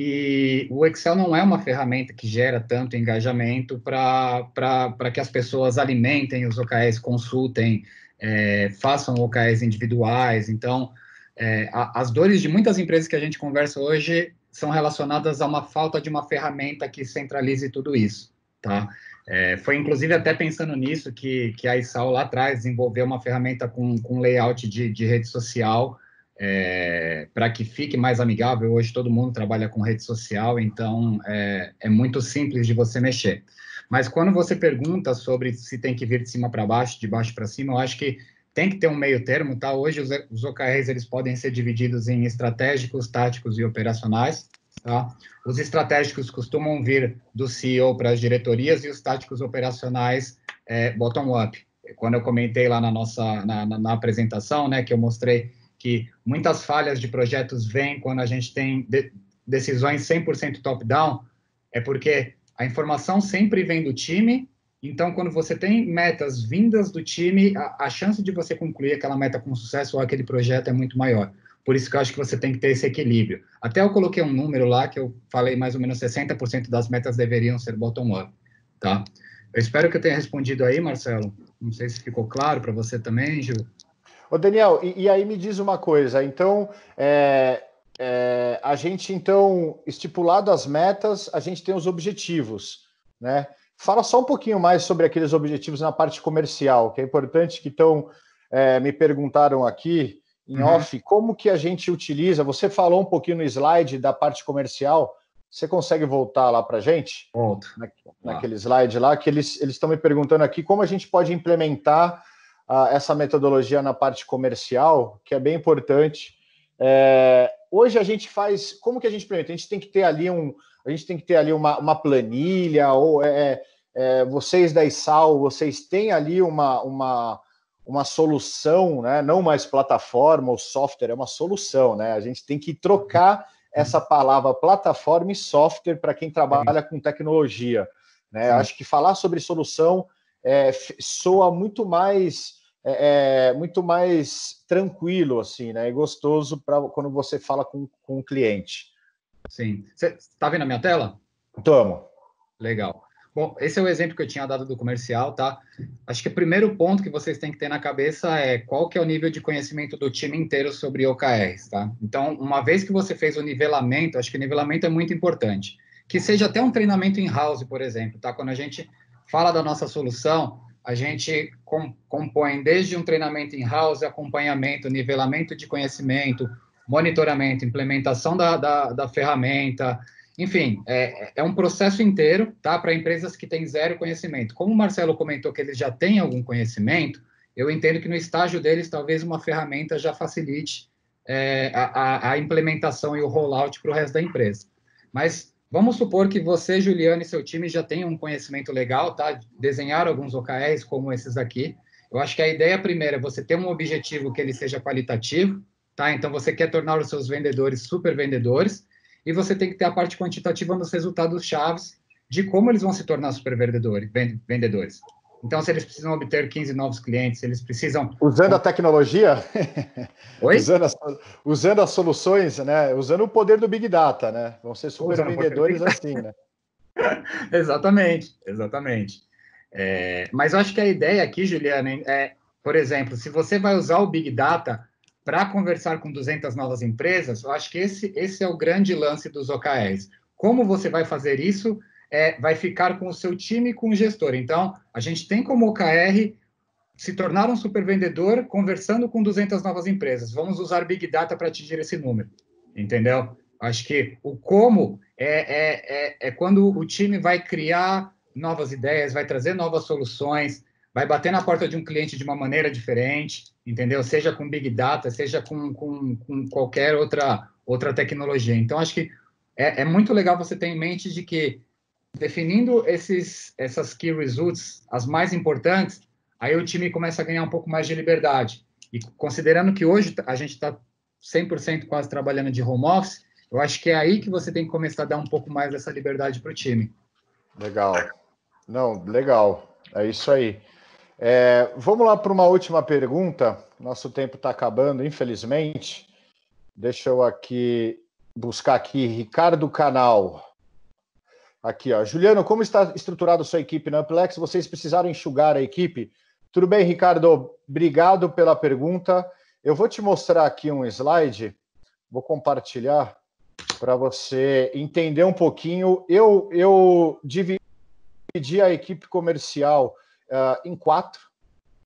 e o Excel não é uma ferramenta que gera tanto engajamento para que as pessoas alimentem os OKRs, consultem, é, façam OKRs individuais. Então, é, a, as dores de muitas empresas que a gente conversa hoje são relacionadas a uma falta de uma ferramenta que centralize tudo isso, tá? É, foi inclusive até pensando nisso que, que a ISAL lá atrás desenvolveu uma ferramenta com, com layout de, de rede social é, para que fique mais amigável, hoje todo mundo trabalha com rede social, então é, é muito simples de você mexer. Mas quando você pergunta sobre se tem que vir de cima para baixo, de baixo para cima, eu acho que tem que ter um meio termo, tá? Hoje os, os OKRs eles podem ser divididos em estratégicos, táticos e operacionais, tá? Os estratégicos costumam vir do CEO para as diretorias e os táticos operacionais é, bottom up. Quando eu comentei lá na nossa na, na, na, apresentação, né, que eu mostrei que muitas falhas de projetos vêm quando a gente tem de decisões 100% top-down, é porque a informação sempre vem do time, então quando você tem metas vindas do time, a, a chance de você concluir aquela meta com sucesso ou aquele projeto é muito maior. Por isso que eu acho que você tem que ter esse equilíbrio. Até eu coloquei um número lá que eu falei mais ou menos 60% das metas deveriam ser bottom-up, tá? Eu espero que eu tenha respondido aí, Marcelo. Não sei se ficou claro para você também, Gil. Ô, Daniel, e, e aí me diz uma coisa. Então, é, é, a gente, então, estipulado as metas, a gente tem os objetivos, né? Fala só um pouquinho mais sobre aqueles objetivos na parte comercial, que é importante que estão é, me perguntaram aqui em uhum. off como que a gente utiliza. Você falou um pouquinho no slide da parte comercial. Você consegue voltar lá para a gente? Volto. Na, tá. naquele ah. slide lá, que eles estão me perguntando aqui como a gente pode implementar essa metodologia na parte comercial, que é bem importante. É, hoje a gente faz. Como que a gente implementa? A gente tem que ter ali um. A gente tem que ter ali uma, uma planilha, ou é, é, é vocês da ISAL, vocês têm ali uma, uma, uma solução, né? não mais plataforma ou software, é uma solução, né? A gente tem que trocar essa palavra plataforma e software para quem trabalha com tecnologia. Né? Acho que falar sobre solução é, soa muito mais é, é, muito mais tranquilo assim, né? E gostoso para quando você fala com, com o cliente. Sim. Você está vendo a minha tela? tomo Legal. Bom, esse é o exemplo que eu tinha dado do comercial, tá? Acho que o primeiro ponto que vocês têm que ter na cabeça é qual que é o nível de conhecimento do time inteiro sobre OKRs, tá? Então, uma vez que você fez o nivelamento, acho que o nivelamento é muito importante. Que seja até um treinamento in-house, por exemplo, tá? Quando a gente fala da nossa solução, a gente com, compõe desde um treinamento in-house, acompanhamento, nivelamento de conhecimento, monitoramento, implementação da, da, da ferramenta, enfim, é, é, um processo inteiro, tá? Para empresas que têm zero conhecimento. Como o Marcelo comentou que eles já têm algum conhecimento, eu entendo que no estágio deles, talvez uma ferramenta já facilite é, a, a implementação e o rollout para o resto da empresa. Mas Vamos supor que você, Juliano e seu time já tenham um conhecimento legal, tá? Desenhar alguns OKRs como esses aqui. Eu acho que a ideia primeira é você ter um objetivo que ele seja qualitativo, tá? Então você quer tornar os seus vendedores super vendedores e você tem que ter a parte quantitativa nos resultados chaves de como eles vão se tornar super vendedores. Então, se eles precisam obter 15 novos clientes, eles precisam. Usando a tecnologia? (laughs) Oi? usando, as, usando as soluções, né? Usando o poder do Big Data, né? Vão ser super usando vendedores assim, né? (laughs) exatamente, exatamente. É, mas eu acho que a ideia aqui, Juliana, é, por exemplo, se você vai usar o Big Data para conversar com 200 novas empresas, eu acho que esse, esse é o grande lance dos OKRs. Como você vai fazer isso é, vai ficar com o seu time e com o gestor. Então, a gente tem como OKR se tornar um supervendedor conversando com 200 novas empresas. Vamos usar Big Data para atingir esse número, entendeu? Acho que o como é, é, é, é quando o time vai criar novas ideias, vai trazer novas soluções, vai bater na porta de um cliente de uma maneira diferente, entendeu? Seja com Big Data, seja com, com, com qualquer outra, outra tecnologia. Então, acho que é, é muito legal você ter em mente de que definindo esses, essas key results, as mais importantes, aí o time começa a ganhar um pouco mais de liberdade. E considerando que hoje a gente está 100% quase trabalhando de home office, eu acho que é aí que você tem que começar a dar um pouco mais dessa liberdade para o time. Legal. Não, legal. É isso aí. É, vamos lá para uma última pergunta. Nosso tempo está acabando, infelizmente. Deixa eu aqui buscar aqui Ricardo Canal. Aqui, ó. Juliano, como está estruturada a sua equipe na Amplex? Vocês precisaram enxugar a equipe? Tudo bem, Ricardo? Obrigado pela pergunta. Eu vou te mostrar aqui um slide, vou compartilhar para você entender um pouquinho. Eu, eu dividi a equipe comercial uh, em quatro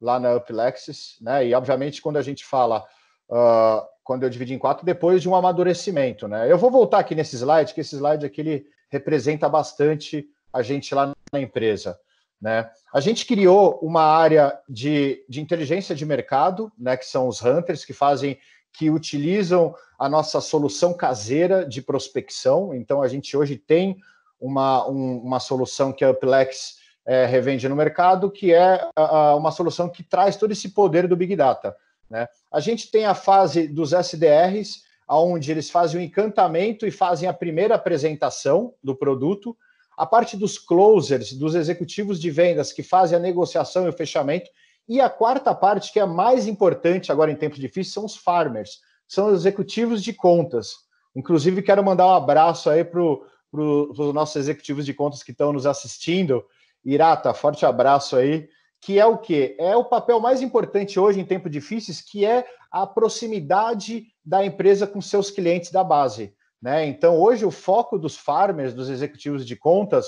lá na Uplexis, né? E obviamente quando a gente fala uh, quando eu dividi em quatro, depois de um amadurecimento, né? Eu vou voltar aqui nesse slide, que esse slide é aqui ele, representa bastante a gente lá na empresa. Né? A gente criou uma área de, de inteligência de mercado, né, que são os hunters, que fazem, que utilizam a nossa solução caseira de prospecção. Então, a gente hoje tem uma, um, uma solução que a Uplex é, revende no mercado, que é a, uma solução que traz todo esse poder do Big Data. Né? A gente tem a fase dos SDRs, onde eles fazem o encantamento e fazem a primeira apresentação do produto. A parte dos closers, dos executivos de vendas que fazem a negociação e o fechamento. E a quarta parte, que é a mais importante agora em tempos difíceis, são os farmers, são os executivos de contas. Inclusive, quero mandar um abraço aí para os nossos executivos de contas que estão nos assistindo. Irata, forte abraço aí. Que é o que? É o papel mais importante hoje em tempos difíceis, que é a proximidade da empresa com seus clientes da base. Né? Então, hoje, o foco dos farmers, dos executivos de contas,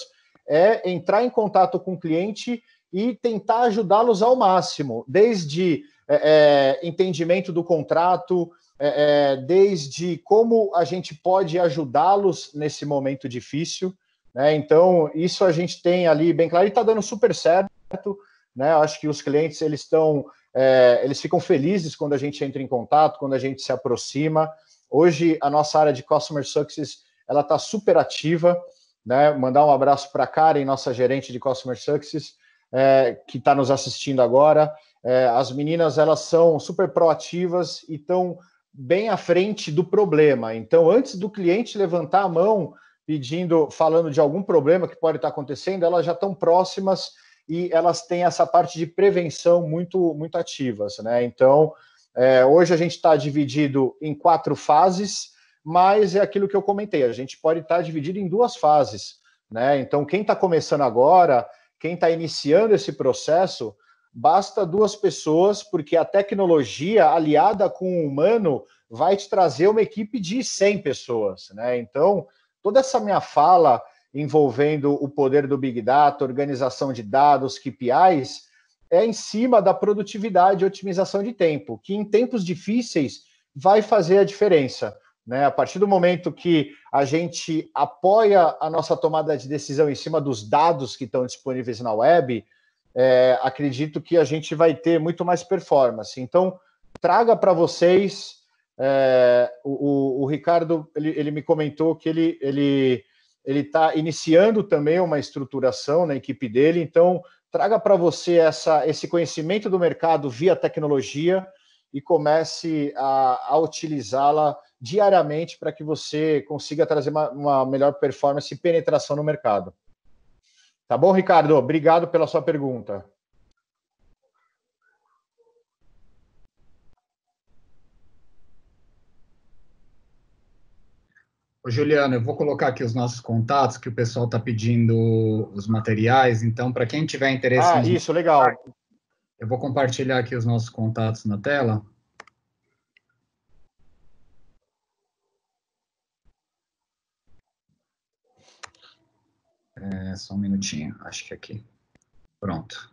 é entrar em contato com o cliente e tentar ajudá-los ao máximo, desde é, é, entendimento do contrato, é, é desde como a gente pode ajudá-los nesse momento difícil. Né? Então, isso a gente tem ali bem claro e está dando super certo. Né? Acho que os clientes eles estão é, eles ficam felizes quando a gente entra em contato, quando a gente se aproxima. Hoje, a nossa área de Customer Success ela está super ativa. Né? Mandar um abraço para a Karen, nossa gerente de Customer Success, é, que está nos assistindo agora. É, as meninas elas são super proativas e estão bem à frente do problema. Então, antes do cliente levantar a mão pedindo, falando de algum problema que pode estar tá acontecendo, elas já estão próximas e elas têm essa parte de prevenção muito, muito ativas. Né? Então, é, hoje a gente está dividido em quatro fases, mas é aquilo que eu comentei, a gente pode estar tá dividido em duas fases. Né? Então, quem está começando agora, quem está iniciando esse processo, basta duas pessoas, porque a tecnologia aliada com o humano vai te trazer uma equipe de 100 pessoas. Né? Então, toda essa minha fala envolvendo o poder do Big Data, organização de dados, KPIs, é em cima da produtividade e otimização de tempo, que em tempos difíceis vai fazer a diferença. Né? A partir do momento que a gente apoia a nossa tomada de decisão em cima dos dados que estão disponíveis na web, é, acredito que a gente vai ter muito mais performance. Então, traga para vocês. É, o, o, Ricardo ele, ele me comentou que ele, ele ele está iniciando também uma estruturação na equipe dele, então traga para você essa, esse conhecimento do mercado via tecnologia e comece a, a utilizá-la diariamente para que você consiga trazer uma, uma melhor performance e penetração no mercado. Tá bom, Ricardo? Obrigado pela sua pergunta. Ô, Juliano, eu vou colocar aqui os nossos contatos, que o pessoal está pedindo os materiais, então, para quem tiver interesse... Ah, isso, legal. Eu vou compartilhar aqui os nossos contatos na tela. É, só um minutinho, acho que é aqui. Pronto.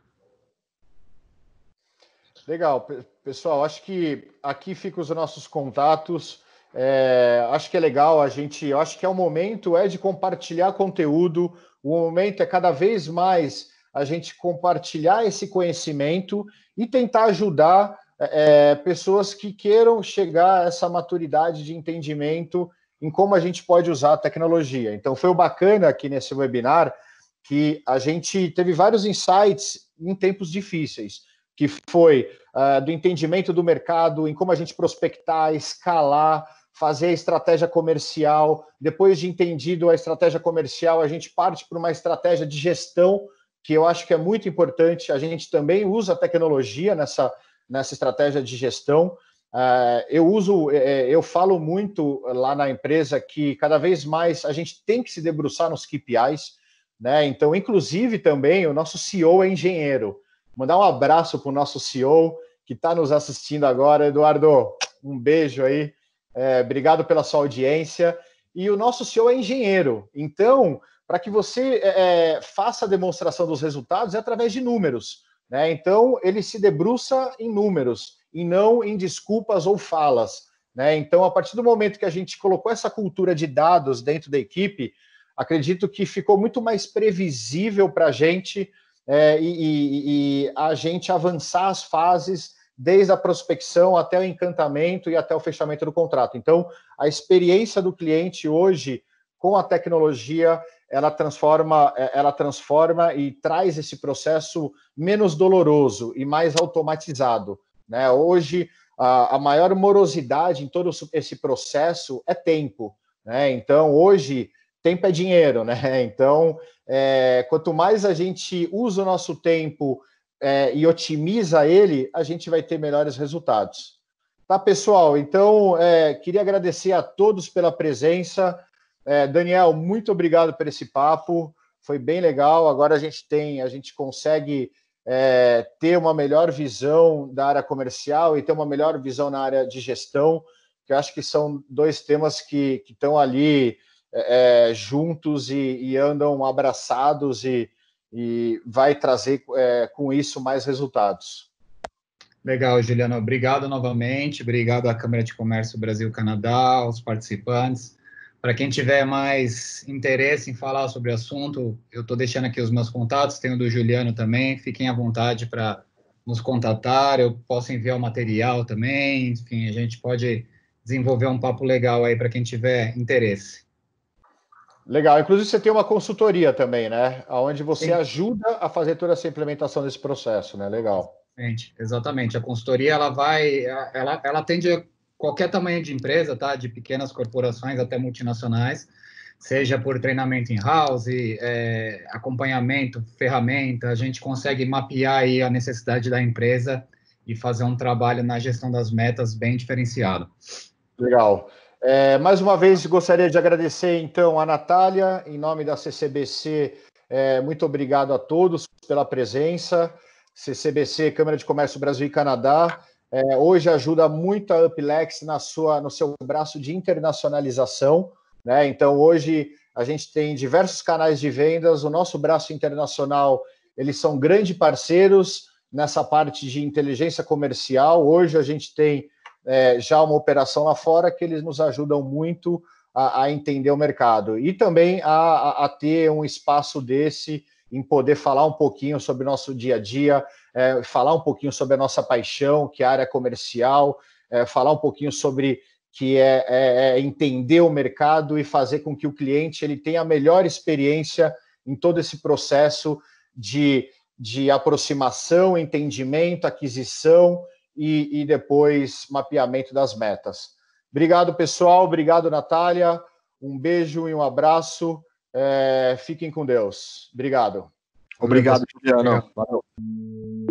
Legal, pessoal, acho que aqui ficam os nossos contatos. É, acho que é legal a gente, acho que é o momento é de compartilhar conteúdo, o momento é cada vez mais a gente compartilhar esse conhecimento e tentar ajudar é, pessoas que queiram chegar a essa maturidade de entendimento em como a gente pode usar a tecnologia. Então foi o bacana aqui nesse webinar que a gente teve vários insights em tempos difíceis que foi uh, do entendimento do mercado, em como a gente prospectar, escalar, fazer a estratégia comercial. Depois de entendido a estratégia comercial, a gente parte para uma estratégia de gestão, que eu acho que é muito importante. A gente também usa tecnologia nessa, nessa estratégia de gestão. Eh, eu uso, eh, eu falo muito lá na empresa que cada vez mais a gente tem que se debruçar nos KPIs, né? Então, inclusive também o nosso CEO é engenheiro. Mandar um abraço para o nosso CEO que está nos assistindo agora, Eduardo. Um beijo aí é, obrigado pela sua audiência. E o nosso CEO é engenheiro. Então, para que você é, é, faça a demonstração dos resultados é através de números. Né? Então, ele se debruça em números e não em desculpas ou falas. Né? Então, a partir do momento que a gente colocou essa cultura de dados dentro da equipe, acredito que ficou muito mais previsível para a gente é, e, e, e a gente avançar as fases desde a prospecção até o encantamento e até o fechamento do contrato. Então, a experiência do cliente hoje com a tecnologia, ela transforma, é, ela transforma e traz esse processo menos doloroso e mais automatizado. Né? Hoje, a, a maior morosidade em todo esse processo é tempo. Né? Então, hoje, tempo é dinheiro, né? (laughs) Então, é, quanto mais a gente usa o nosso tempo é, e otimiza ele, a gente vai ter melhores resultados. Tá, pessoal? Então, é, queria agradecer a todos pela presença. É, Daniel, muito obrigado por esse papo. Foi bem legal. Agora a gente tem, a gente consegue é, ter uma melhor visão da área comercial e ter uma melhor visão na área de gestão, que eu acho que são dois temas que, que estão ali é, é, juntos e, e andam abraçados e, e vai trazer é, com isso mais resultados. Legal, Juliano. Obrigado novamente. Obrigado à Câmara de Comércio Brasil-Canadá, aos participantes. Para quem tiver mais interesse em falar sobre o assunto, eu estou deixando aqui os meus contatos, tenho o do Juliano também. Fiquem à vontade para nos contatar. Eu posso enviar o material também. Enfim, a gente pode desenvolver um papo legal aí para quem tiver interesse. Legal. Inclusive, você tem uma consultoria também, né? Onde você Sim. ajuda a fazer toda essa implementação desse processo, né? Legal. Exatamente. Exatamente. A consultoria, ela vai... Ela, ela atende qualquer tamanho de empresa, tá? De pequenas corporações até multinacionais, seja por treinamento em house é, acompanhamento, ferramenta, a gente consegue mapear aí a necessidade da empresa e fazer um trabalho na gestão das metas bem diferenciado. Legal. É, mais uma vez, gostaria de agradecer, então, a Natália, em nome da CCBC, é, muito obrigado a todos pela presença. CCBC, Câmara de Comércio Brasil e Canadá, é, hoje ajuda muito a Uplex na sua, no seu braço de internacionalização. Né? Então, hoje a gente tem diversos canais de vendas, o nosso braço internacional, eles são grandes parceiros nessa parte de inteligência comercial. Hoje a gente tem é, já uma operação lá fora que eles nos ajudam muito a, a entender o mercado e também a, a, ter um espaço desse em poder falar um pouquinho sobre o nosso dia a dia, é, falar um pouquinho sobre a nossa paixão, que é a área comercial, é, falar um pouquinho sobre que é, é, é entender o mercado e fazer com que o cliente ele tenha a melhor experiência em todo esse processo de, de aproximação, entendimento, aquisição e, e depois mapeamento das metas. Obrigado, pessoal. Obrigado, Natália. Um beijo e um abraço. É, fiquem com Deus. Obrigado. Obrigado, Juliana. Valeu.